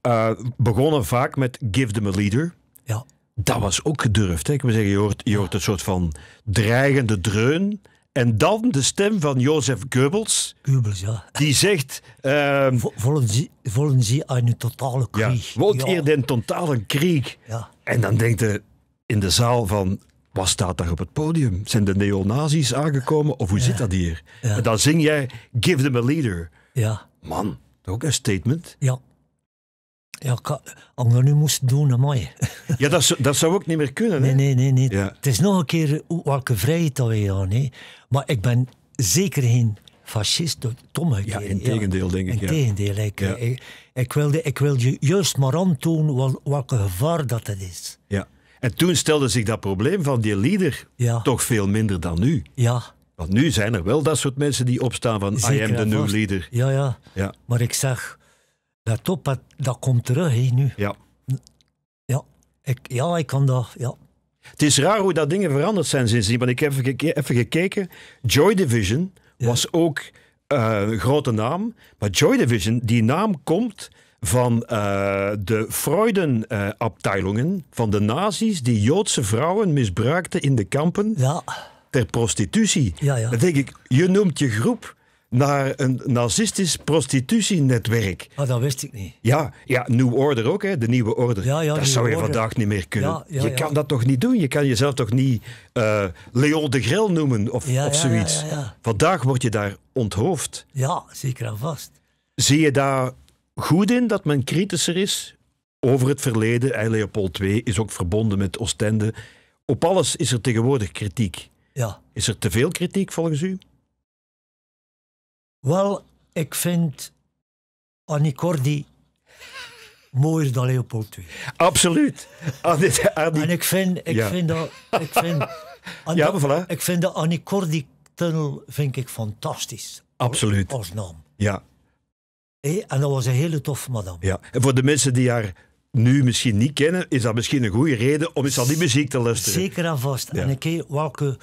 eh, begonnen vaak met Give Them a Leader. Ja. Dat was ook gedurfd. Hè? Ik wil zeggen, je hoort, je hoort een soort van dreigende dreun. En dan de stem van Jozef Goebbels. Goebbels, ja. Die zegt... Uh, volgen, ze, een totale krieg. Ja, wollt ja. ihr den krieg? Ja. En dan denkt hij in de zaal van... Wat staat daar op het podium? Zijn de neonazis aangekomen? Of hoe zit dat hier? En dan zing jij Give them a leader. Ja. Man, ook een statement. Ja. Ja, als we nu moesten doen, mooi. ja, dat, dat zou ook niet meer kunnen. Nee, nee, nee. Ja. Het is nog een keer welke vrijheid dat weer, Hè. Maar ik ben zeker geen fascist. Tom, ja, in tegendeel, denk ik. In tegendeel. Ja. Ik, ik, wilde, ik juist maar aantonen welke gevaar dat het is. Ja. En toen stelde zich dat probleem van die leader toch veel minder dan nu. Ja. Want nu zijn er wel dat soort mensen die opstaan van Zeker, I am the new leader. Ja, ja, ja. Maar ik zeg, dat op, dat, komt terug nu. Ja. Ja ik, ja, ik kan dat, ja. Het is raar hoe dat dingen veranderd zijn sindsdien. maar ik heb even gekeken. Joy Division was ook eh, een grote naam. Maar Joy Division, die naam komt van uh, de Freudenabteilungen eh, van de nazi's die Joodse vrouwen misbruikten in de kampen ja. ter prostitutie. Ja, ja. Dan denk ik, je noemt je groep naar een nazistisch prostitutienetwerk. Oh, dat wist ik niet. Ja, ja New Order ook, hè, de nieuwe orde. dat zou je vandaag niet meer kunnen. je kan dat toch niet doen? Je kan jezelf toch niet uh, eh, Leon de Grel noemen of, of zoiets? Vandaag word je daar onthoofd. Ja, zeker en vast. Zie je daar goed in dat men kritischer is over het verleden. En Leopold II is ook verbonden met Oostende. Op alles is er tegenwoordig kritiek. Ja. Is er te veel kritiek volgens u? Wel, ik vind Anicordi mooier dan Leopold II. Absoluut. En ik vind, ik ja. vind Ik vind, ja, ik vind de Annie tunnel vind ik fantastisch. Absoluut. Als Ja en dat was een hele toffe madame. Ja. En voor de mensen die haar nu misschien niet kennen, is dat misschien een goede reden om eens aan die muziek te luisteren. Zeker en vast. En ik weet welke,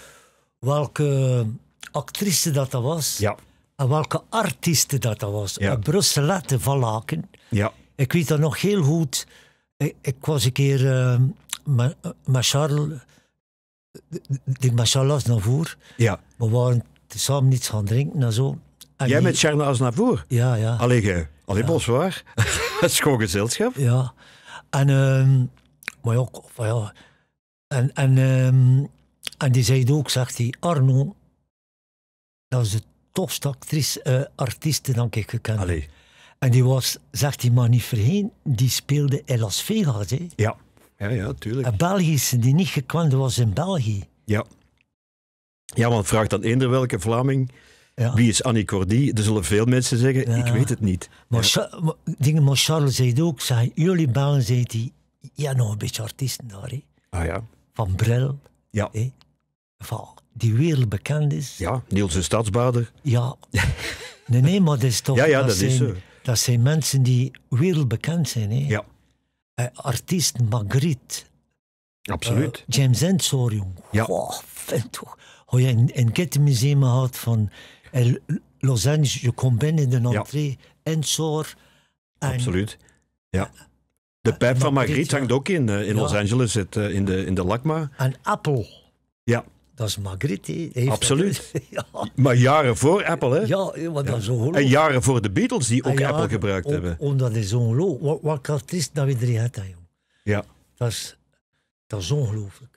welke actrice dat, dat was. Ja. En welke artieste dat, dat was. Ja. Brusselette van Laken. Ja. Ik weet dat nog heel goed. Ik, ik was een keer uh, met, met Charles, eh, die met naar voren. Ja. We waren samen iets gaan drinken en zo. Jij met Charna Aznavour? Ja, ja. Allee, gij. Allee, ja. Het is gewoon gezelschap. Ja. En, ehm, maar ook, ja. En, en, ehm, en die zei ook, zegt hij, Arno, dat is de tofste actrice, uh, die dan ik gekend Allee. En die was, zegt hij maar niet voorheen, die speelde in Las Vegas. Hè? Ja. ja, ja, tuurlijk. Een Belgische die niet gekend was in België. Ja. Ja, want vraag dan eender welke Vlaming ja. Wie is Annie Cordy? Er zullen veel mensen zeggen, ik weet het niet. Maar, ja. dingen, maar Charles ook, zei, jullie bellen, zei hij, ja, nog een beetje artiesten daar. Ah ja. Van Brel. Ja. Van, die wereldbekend is. Ja, Niels de Stadsbader. Ja. nee, nee, maar dat is toch... Ja, ja, dat, zijn, is zo. Dat zijn mensen die wereldbekend zijn. Hè. Ja. Uh, eh, artiesten, Magritte. Eh, Absoluut. James Ensor, jong. Ja. Wow, toch. Oh je in, in het van en Angeles, je komt binnen in de entree, en Absoluut. Ja. Eh, de pijp eh, van Margriet hangt ook in, eh, in Los Angeles, in, de, in de Lakma. Een appel. Ja. Dat is Magritte. Absoluut. ja. Maar jaren voor Apple, hè? Ja, want dat is ongelooflijk. En jaren voor de Beatles, die ah, ook Apple gebruikt hebben. Omdat dat is ongelooflijk. Wat, wat artiest dat we erin hadden, jong. Ja. Dat is, dat is ongelooflijk.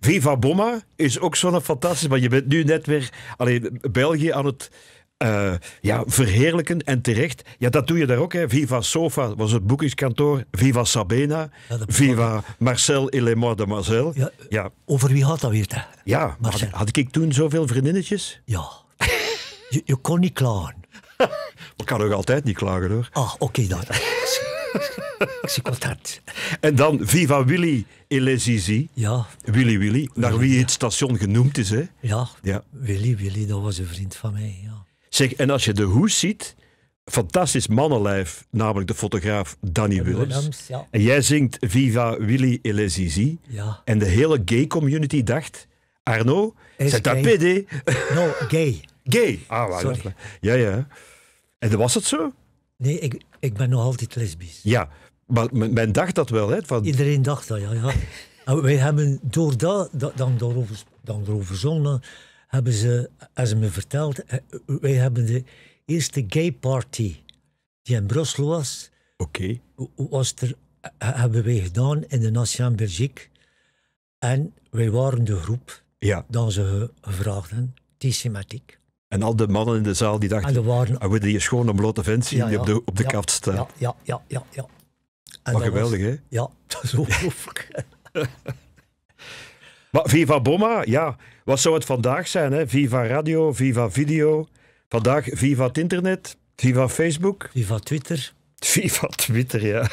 Viva Boma is ook zo'n fantastisch, maar je bent nu net weer alleen België aan het eh, ja, verheerlijken en terecht. Ja, dat doe je daar ook. Hè. Viva Sofa was het boekingskantoor, Viva Sabena, Viva Marcel et les Mademoiselles. Ja, Over wie had dat weer? Hè? Ja, had, had, ik toen zoveel vriendinnetjes? Ja. je, je kon niet klagen. Ik kan ook altijd niet klagen hoor. Ah, oké dan. Ik het. En dan Viva Willy et Ja. Willy Willy, naar wie het station genoemd is. Hè? Ja. ja, Willy Willy, dat was een vriend van mij. Ja. Zeg, en als je de hoes ziet, fantastisch mannenlijf, namelijk de fotograaf Danny Willems. ja. En jij zingt Viva Willy et Ja. En de hele gay community dacht, Arno, zet dat PD. No, gay. Gay. Ah, waar. Ja, ja. En dan was het zo? Nee, ik, ik ben nog altijd lesbisch. Ja, maar men, dacht dat wel, hè? Van... Iedereen dacht dat, ja. ja. en wij hebben door dat, dan daarover, dan daarover zongen, hebben ze, als ze me verteld, eh, wij hebben de eerste gay party die in Brussel was. Oké. Okay. Was er, eh, eh, hebben wij gedaan in de Nation Belgique. En wij waren de groep ja. Dan ze gevraagd hebben, thematiek. En al de mannen in de zaal die dachten, waren... Ah, we willen hier schoon een blote ventie die op de, op de staat. Ja, ja, ja, ja. En geweldig, hè? Ja, dat is ongelooflijk. maar Viva Boma, ja, wat zou het vandaag zijn? Hè? Viva Radio, Viva Video, vandaag Viva het internet, Viva Facebook. Viva Twitter. Viva Twitter, ja.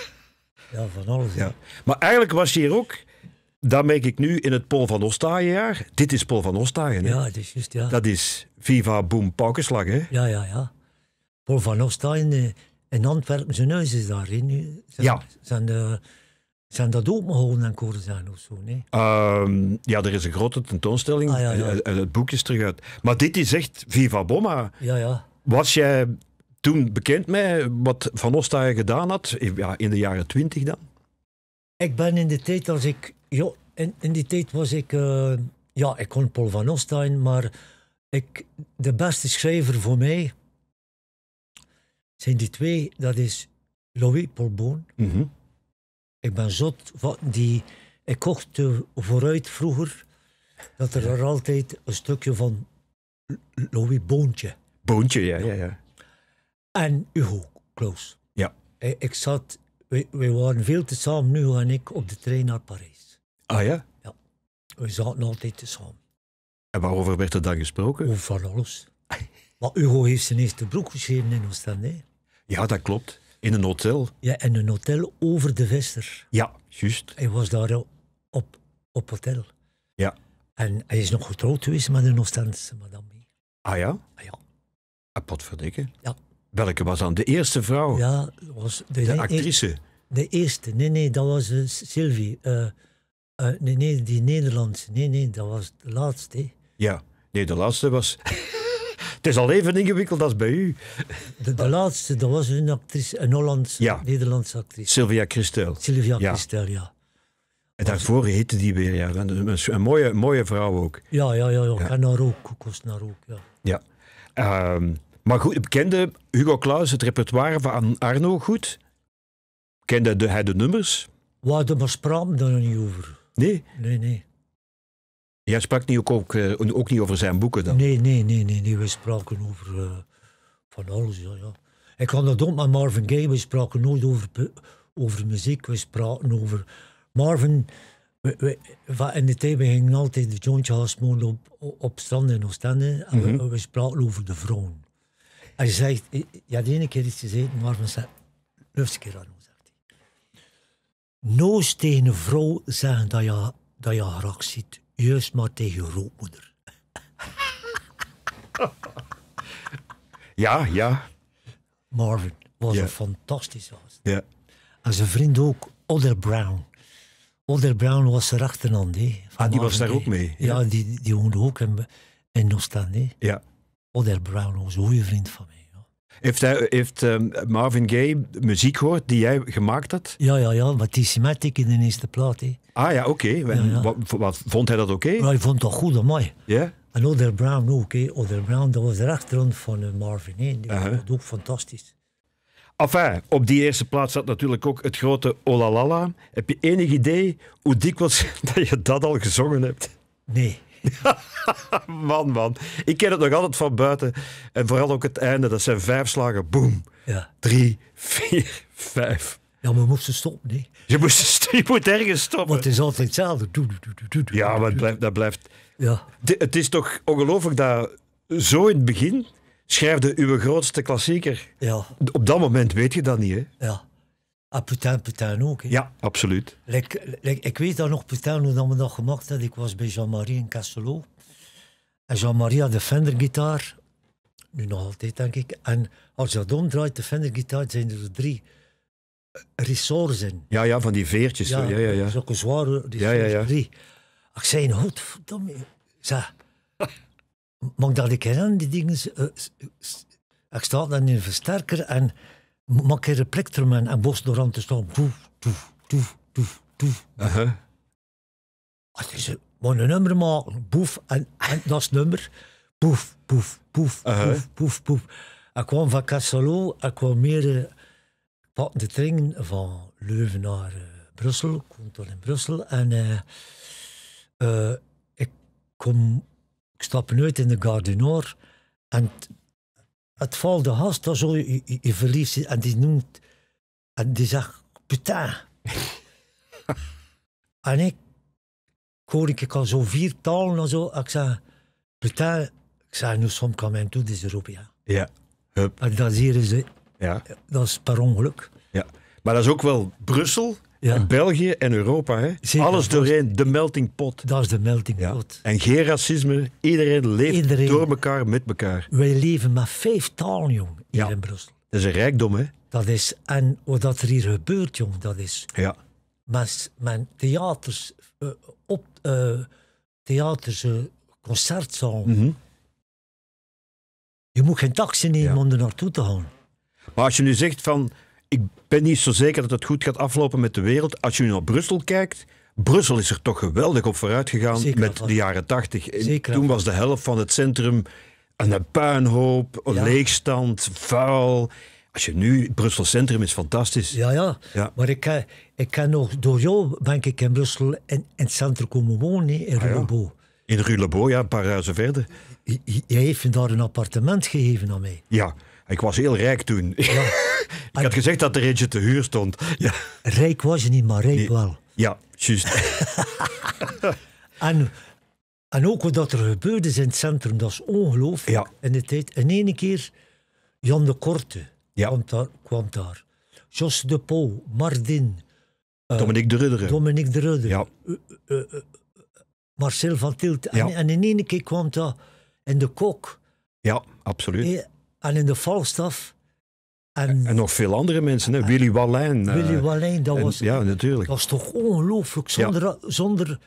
Ja, van alles. Ja. Maar eigenlijk was je hier ook, dat merk ik nu in het Paul van Ostaaien jaar. Dit is Paul van Ostaaien. Ja, dat is juist, ja. Dat is Viva Boom Paukenslag, hè? Ja, ja, ja. Paul van Hofsta in, eh, in Antwerpen, zijn huis is daarin. Zijn, ja. Eh, zijn, zijn dat ook Moholen en zijn of zo? Nee? Ehm, ja, er is een grote tentoonstelling ah, ja, en eh, het boek is terug uit. Maar dit is echt Viva Boma. Ja, ja. Was jij toen bekend met wat Van Osta gedaan had, ja, in de jaren twintig dan? Ik ben in de tijd als ik... Ja, in, die tijd was ik... ja, ik kon Paul Van Osta maar ik, de beste schrijver voor mij zijn die twee. Dat is Louis Polboon. Mm Ik ben zot van die... Ik kocht eh, vooruit vroeger dat er, er altijd een stukje van Louis Boontje. Boontje, ja, ja, ja. En Hugo Klaus. Ja. Eh, ik zat... we we waren veel te samen, nu en ik, op de trein naar Parijs. Ah ja? Ja. We zaten altijd te samen. En waarover werd er dan gesproken? Over alles. Maar Hugo heeft zijn eerste broek geschreven in Oostende. Ja, dat klopt. In een hotel. Ja, in een hotel over de Vester. Ja, juist. Hij was daar eh, op, op hotel. Ja. En hij is nog getrouwd geweest met een Oostense madame. Ah ja? Ah ja. Ah, potverdikke. Ja. Welke was dan? De eerste vrouw? Ja, was de, de actrice. De eerste. Nee, nee, dat was eh, Sylvie. Eh, nee, nee, die Nederlandse. Nee, nee, dat was de laatste. Ja, nee, de laatste was. het is al even ingewikkeld als bij u. De, laatste, dat was een actrice, een Hollandse, ja. Nederlandse actrice. Sylvia Christel. Sylvia Christel, ja. En daarvoor heette die weer, ja. Eh, een, mooie, mooie vrouw ook. Ja, ja, ja. ja. En naar ook, kost naar ook, ja. Ja. Ehm, maar goed, kende Hugo Claus het repertoire van Arno goed? Kende de, hij de nummers? Waar de maar spraken daar niet over. Nee? Nee, nee. Jij sprak niet ook, ook, eh, ook, niet over zijn boeken dan? Nee, nee, nee, nee. We spraken over eh, van alles. Ja, ja. Ik had dat ook met Marvin Gaye. We spraken nooit over, over muziek. We spraken over Marvin. We, in de tijd, we gingen altijd de jointje gaan op, op strand En we, mm we, spraken over de vrouwen. Hij zegt, ja, de ene keer is hij gezegd, Marvin zei, luister keer aan ons. Nooit tegen een vrouw zeggen dat je, dat je graag ziet. Juist maar tegen je grootmoeder. ja, ja. Marvin was een fantastisch gast. Ja. En zijn vriend ook, Oder Brown. Oder Brown was er achteraan, ah, die was daar ook mee? Ja, die, die woonde ook in, in Nostan. Ja. Other Brown was een goede vriend van mij. Heeft, ehm, Marvin Gaye muziek gehoord die jij gemaakt had? Ja, ja, ja. Wat die is in de eerste plaat. Ah ja, oké. wat, Vond hij dat oké? hij vond dat goed, mooi. Ja? Yeah? En Oder Brown ook. He. Oder Brown, dat was de rechterhand van eh, Marvin. He. Die was uh-huh. vond ook fantastisch. Enfin, op die eerste plaats zat natuurlijk ook het grote Olalala. Heb je enig idee hoe dikwijls dat je dat al gezongen hebt? Nee. man, man. Ik ken het nog altijd van buiten. En vooral ook het einde. Dat zijn vijf slagen. Boom. Ja. Drie, vier, vijf. Ja, maar we moesten stoppen, nee. Je, moest, je moet ergens stoppen. het is altijd hetzelfde. ja, maar blijft, dat blijft... Ja. het is toch ongelooflijk dat zo in het begin schrijfde uw grootste klassieker. Ja. Op dat moment weet je dat niet, hè? Ja. Ah, Putain Putain ook, Ja, absoluut. Like, like, ik weet dat nog, Putain, hoe dat we dat gemaakt hadden. Ik was bij Jean-Marie in Casselo. En Jean-Marie had de Fender-gitaar. Nu nog altijd, denk ik. En als je dat omdraait, de Fender-gitaar, zijn er drie ressorts in. Ja, ja, van die veertjes. Ja, ja, ja. Zulke zware resources, ja, ja, ja. drie. Ik zei, godverdomme. Zeg, mag dat ik herinner, die dingen... Eh, ik sta dan in een versterker en markeren plektrumen en borstdoorant te staan. Toef, toef, toef, toef, toef. Uh -huh. Het is een, nummer maken, boef, en, dat is nummer. Poef, poef, poef, poef, poef, Ik kwam van Cassalo, ik kwam meer uh, de tring van Leuven naar eh, Brussel. Ik kom toen in Brussel en eh, eh, ik kom, ik stap nooit in de Gare du Nord en het valt de was zo, je, je, je en die noemt, en die zegt, putain. en ik, ik hoor ik al zo vier talen en zo, ik zei, putain, ik zei, nu soms kan men toe, dit roep ja. Ja, hup. En dat is hier, is, ja. dat is per ongeluk. Ja, maar dat is ook wel Brussel, België en Europa. Hè? Alles doorheen, de melting pot. Dat is de melting pot. En geen racisme. Iedereen leeft door elkaar, met elkaar. Wij leven maar vijf talen, jong, hier in Brussel. Dat is een rijkdom, hè? Dat is, en wat er hier gebeurt, jong, dat is... Ja. Maar theaters, eh, op, eh, theaters, eh, concertzaal. Mhm. Je moet geen taxi nemen om er naartoe te gaan. Maar als je nu zegt van, ik ben niet zo zeker dat het goed gaat aflopen met de wereld. Als je nu naar Brussel kijkt, Brussel is er toch geweldig op vooruit gegaan met de jaren 80. Toen was de helft van het centrum een puinhoop, leegstand, vuil. Als je nu, Brussel Centrum is fantastisch. Ja, ja. Maar ik, ik kan nog, door jou ben ik in Brussel in, het centrum komen wonen, in ah, Ja. In Rulebo, ja, een paar huizen verder. jij heeft daar een appartement gegeven aan mij. Ja. Ik was heel rijk toen. Ja. ik had gezegd dat er eentje te huur stond. Ja. Rijk was je niet, maar rijk wel. Ja, juist. en, en ook wat er gebeurde in het centrum, dat is ongelooflijk. Ja. In de tijd. In ene keer, Jan de Korte ja. kwam, daar, kwam daar. Jos de Pauw, Mardin. Eh, Dominique de Rudder. Dominique de Rudder. Ja. Eh, eh, Marcel van Tilt. En, en in ene keer kwam daar in de kok. Ja, absoluut en in de Falstaff. En, en, nog veel andere mensen, hè? Willy Wallijn. Eh, Willy Wallijn, dat was, ja, natuurlijk. Dat was toch ongelooflijk. Zonder, ja. zonder.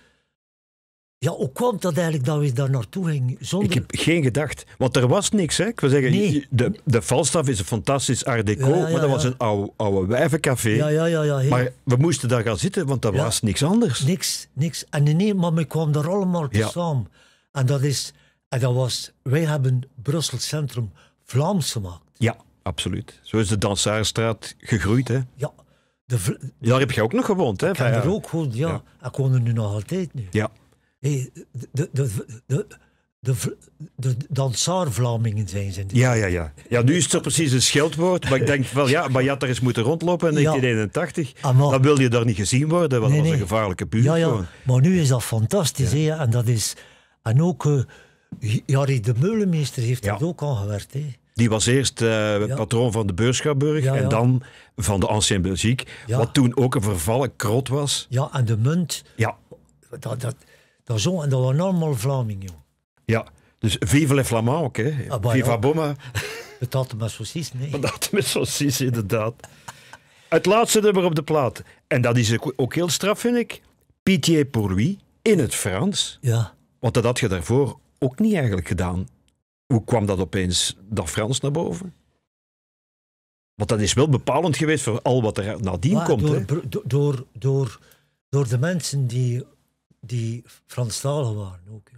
Ja, hoe kwam dat eigenlijk dat we daar naartoe gingen? Zonder... Ik heb geen gedacht, want er was niks. Hè? Ik wil zeggen, nee. de, de Falstaff is een fantastisch art deco, maar dat was een oude, oude wijvencafé. Ja, ja, ja, Maar we moesten daar gaan zitten, want dat was niks anders. Niks, niks. En nee maar we kwam er allemaal te samen. En dat, is, en dat was, wij hebben Brussel Centrum Vlaams gemaakt. Ja, absoluut. Zo is de Dansaarstraat gegroeid. Hè? Ja. De Daar heb je ook nog gewoond, hè? Ik heb er ook gewoond, ja. Ik woon er nu nog altijd nu. Ja. Hey, de, de, de, de, de dansaar-Vlamingen zijn ze. Ja, ja, ja. Ja, nu is het zo precies een schildwoord, Maar ik denk wel, ja, maar je had er eens moeten rondlopen in 1981. Ja. Ah, Dan wil je daar niet gezien worden, want dat was een gevaarlijke buurt. Ja, ja. Maar nu is dat fantastisch, hè. En dat is... En ook... Eh, Jari de Meulenmeester heeft ja. dat ook al gewerkt. Hè. Die was eerst uh, patroon van de Beurschapburg en dan van de Ancien Belgique, wat toen ook een vervallen krot was. Ja, en de munt. Ja. Dat, dat, dat, zo, en dat waren allemaal Vlamingen. Ja, dus vive les Flamands ook, hè. Ah, Viva Boma. Dat met saucisse, nee. had met saucisse, inderdaad. Het laatste nummer op de plaat, en dat is ook heel straf, vind ik. Pitié pour lui, in het Frans. Ja. Want dat had je daarvoor ook niet eigenlijk gedaan. Hoe kwam dat opeens, dat Frans, naar boven? Want dat is wel bepalend geweest voor al wat er nadien komt. Door, door, door, door, de mensen die, die Franstalen waren ook.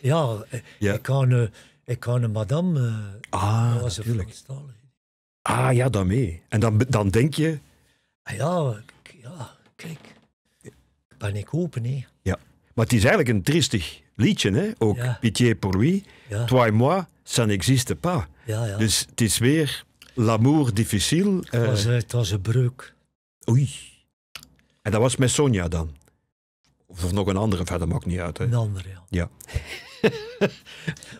Ja, Ik, kan, ik kan een madame. Eh, ah, was natuurlijk. Ah ja, daarmee. En dan, dan denk je. Ah, ja, ja kijk. Ben ik open, hè? Ja. Maar het is eigenlijk een triestig liedje, hè? ook Pitié pour lui, Toi et moi, ça n'existe pas. Ja, dus het is weer l'amour difficile. Het was, eh, was een breuk. Oei. En dat was met Sonja dan? Of nog een andere, verder maakt niet uit. Hè? Een andere, ja.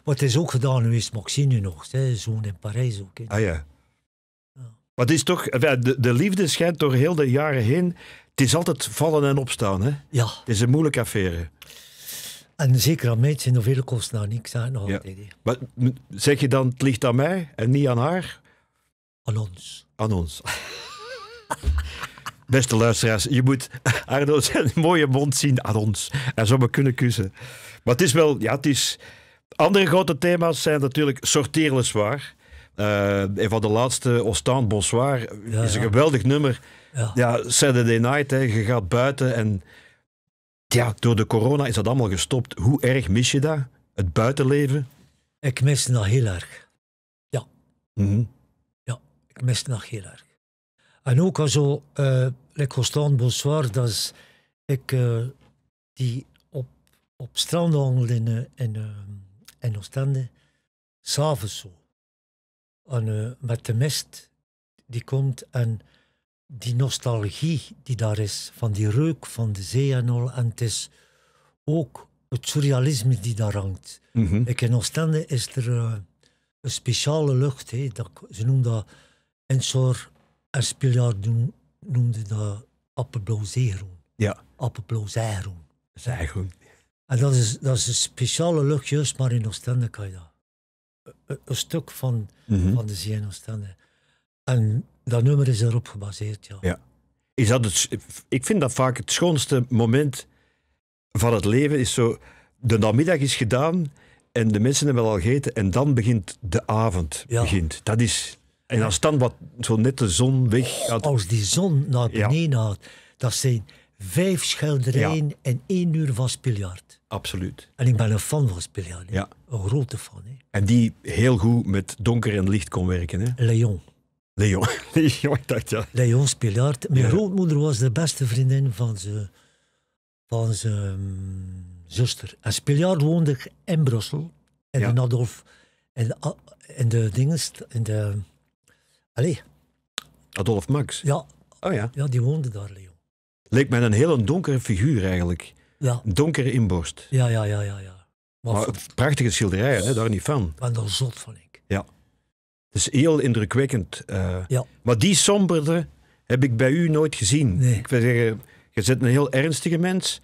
Wat is ook gedaan geweest, Maxine nu nog, hè? zoon in Parijs ook. Ah ja. Wat is toch, de, de, liefde schijnt door heel de jaren heen. Het is altijd vallen en opstaan, hè? Ja. Het is een moeilijke affaire. En zeker aan mij, het zijn nog vele niks aan. zeg het nog zeg je dan, het ligt aan mij en niet aan haar? Aan ons. Aan ons. Beste luisteraars, je moet Arno mooie mond zien aan ons. En zo maar kunnen kussen. Maar het is wel, ja, het is... Andere grote thema's zijn natuurlijk sorteerleswaar. Uh, een van de laatste, Ostaan Bonsoir, is een geweldig nummer. Ja. ja, Saturday Night, hè. je gaat buiten en ja, door de corona is dat allemaal gestopt. Hoe erg mis je dat? Het buitenleven? Ik mis het nog heel erg. Ja. Mhm. Ja, ik mis het nog heel erg. En ook als zo, uh, like dat is ik eh, die op, op strand in, eh, in, uh, in Oostende, s'avonds zo. En, met de mist die komt en die nostalgie die daar is, van die reuk van de zee en al. En het is ook het surrealisme die daar hangt. Mm in Oostende is er eh, een speciale lucht, dat, ze noemden dat Ensor en Spiljaard noemde dat appelblauw zeegroen. Ja. Appelblauw En dat is, dat is een speciale lucht, juist maar in Oostende kan je dat. Een, stuk van, mhm. van de zee in Oostende. En dat nummer is erop gebaseerd, ja. ja. Is dat het, ik vind dat vaak het schoonste moment van het leven. Is zo, de namiddag is gedaan en de mensen hebben al gegeten en dan begint de avond. Begint. Dat is, en dan wat, zo net de zon weg. Oh, gaat, als die zon naar beneden ja. haalt, dat zijn vijf schilderijen ja. en één uur van Spiljart. Absoluut. En ik ben een fan van Spiljart. Ja. Een grote fan. Hè. En die heel goed met donker en licht kon werken. Hè? Leon. Leon. Leon, ik ja. Leon Spilaert. Mijn grootmoeder was de beste vriendin van zijn, van ze mm, zuster. En Spiljaard woonde in Brussel. In de Adolf. In de, ah, in de In de. Allee. Adolf Max? Ja. Oh ja. Ja, die woonde daar, Leon. Leek mij een heel donkere figuur eigenlijk. Ja. Donkere inborst. Ja, ja, ja, ja. ja. Maar, prachtige schilderijen, hè, daar niet van. Ik ben zot van, ik. Het is heel indrukwekkend. Eh. ja. Maar die somberde heb ik bij u nooit gezien. Nee. Ik wil zeggen, je zit een heel ernstige mens.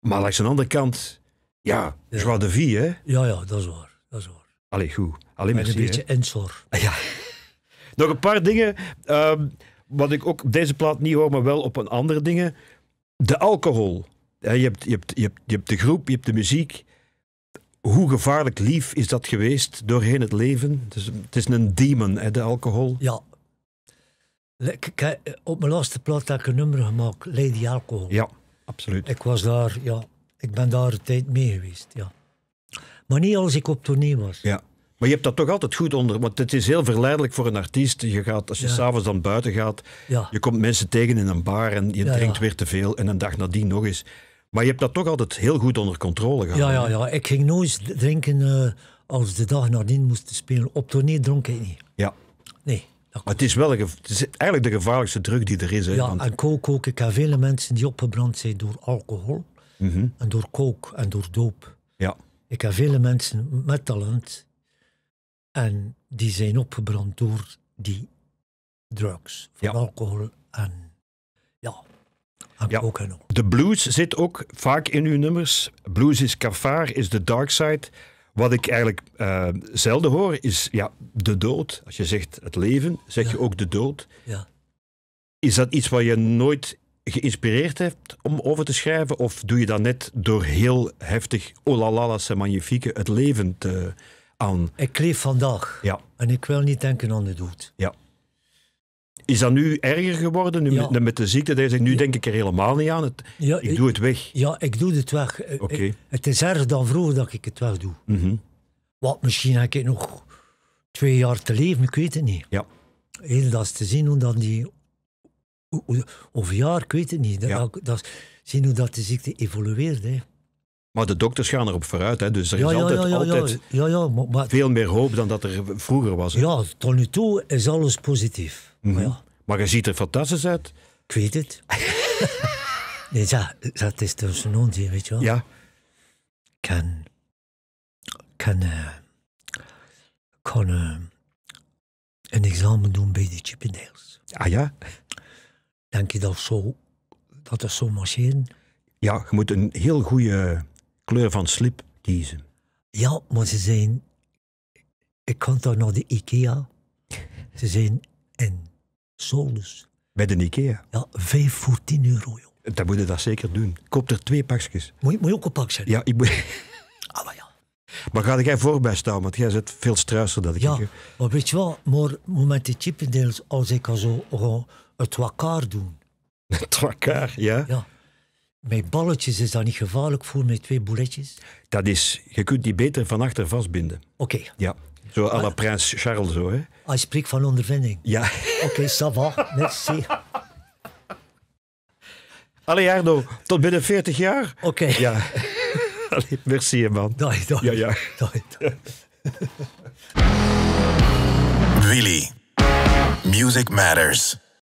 Maar langs de andere kant, ja, ja. joie de vie, hè? Ja, ja, dat is waar. Dat is waar. Allee, goed. Allee, merci, een beetje Ensor. Ja. Nog een paar dingen, ehm, wat ik ook op deze plaat niet hoor, maar wel op een andere dingen. De alcohol. Je hebt, je, hebt, je, hebt, je hebt de groep, je hebt de muziek hoe gevaarlijk lief is dat geweest doorheen het leven? het is een demon, hè, de alcohol. Ja. Ik, op mijn laatste plaat heb ik een nummer gemaakt, Lady Alcohol. Ja, absoluut. Ik was daar, ja, ik ben daar een tijd mee geweest, ja. Maar niet als ik op tournee was. Ja. Maar je hebt dat toch altijd goed onder... Want het is heel verleidelijk voor een artiest. Je gaat, als je ja. s'avonds dan buiten gaat, je komt mensen tegen in een bar en je drinkt weer te veel. En een dag nadien nog eens. Maar je hebt dat toch altijd heel goed onder controle gehad. Ja, ja, ja. ik ging nooit drinken uh, als de dag nadien moest spelen. Op tournee dronk ik niet. Ja. Nee. het is, wel eigenlijk de gevaarlijkste drug die er is. Ja, en kook ook. Ik heb vele mensen die opgebrand zijn door alcohol. Mhm. En door kook en door doop. Ja. Ik heb vele mensen met talent. En die zijn opgebrand door die drugs. Van ja. alcohol en ja. Ook de blues zit ook vaak in uw nummers. Blues is kafaar, is de dark side. Wat ik eigenlijk eh, zelden hoor, is ja, de dood. Als je zegt het leven, zeg je ook de dood. Ja. Is dat iets wat je nooit geïnspireerd hebt om over te schrijven? Of doe je dat net door heel heftig, oh la la, het leven te, aan? Ik leef vandaag. Ja. En ik wil niet denken aan de dood. Ja. Is dat nu erger geworden, nu met, de ziekte? Dat nu denk ik er helemaal niet aan. ik doe het weg. Ja, ik doe het weg. Eh, het is erger dan vroeger dat ik het weg doe. Mm Wat, misschien heb ik nog twee jaar te leven, ik weet het niet. Ja. Heel, dat is te zien hoe dan die... Of jaar, ik weet het niet. Dat, ja. dat, zien hoe dat de ziekte evolueert. Hè. Maar de dokters gaan erop vooruit, hè? dus er is altijd, ja, altijd veel meer hoop dan dat er vroeger was. Hè. Ja, tot nu toe is alles positief. Mhm. Maar je ziet er fantastisch uit. Ik weet het. nee, ja, dat is dus een onzin, weet je wel. Ja. Kan... Kan... Eh, kan eh, een examen doen bij de Chippendales. Ah ja? Denk je dat zo, dat, is zo marcheren? Ja, je moet een heel goede kleur van slip kiezen. Ja, maar ze zijn... Ik kan daar naar de IKEA. Ze zijn in bij de Ikea? Ja, 5 voor 10 euro, joh. Dan moet je dat zeker doen. Koop er twee pakjes. Moet je, moet ook een pak zijn? Ja, ik moet... Ah, maar ja. Maar ga jij voorbij staan, want jij zit veel struiser dat ik. Ja, maar weet je wel, maar moment de chippendeels, als ik al zo gewoon het wakkaar doen. Het wakkaar, ja. Ja. Met balletjes is dat niet gevaarlijk voor met twee bouletjes? Dat is, je kunt die beter van achter vastbinden. Oké. Ja. Zo à la prins Charles, hoor hè? Hij ah, spreekt van ondervinding. Ja. Oké, okay, merci. Allee, Arno, tot binnen 40 jaar. Oké. Ja. Allee, merci, man. Doei, doei. Ja, ja. Doei, doei. Willy. Music Matters.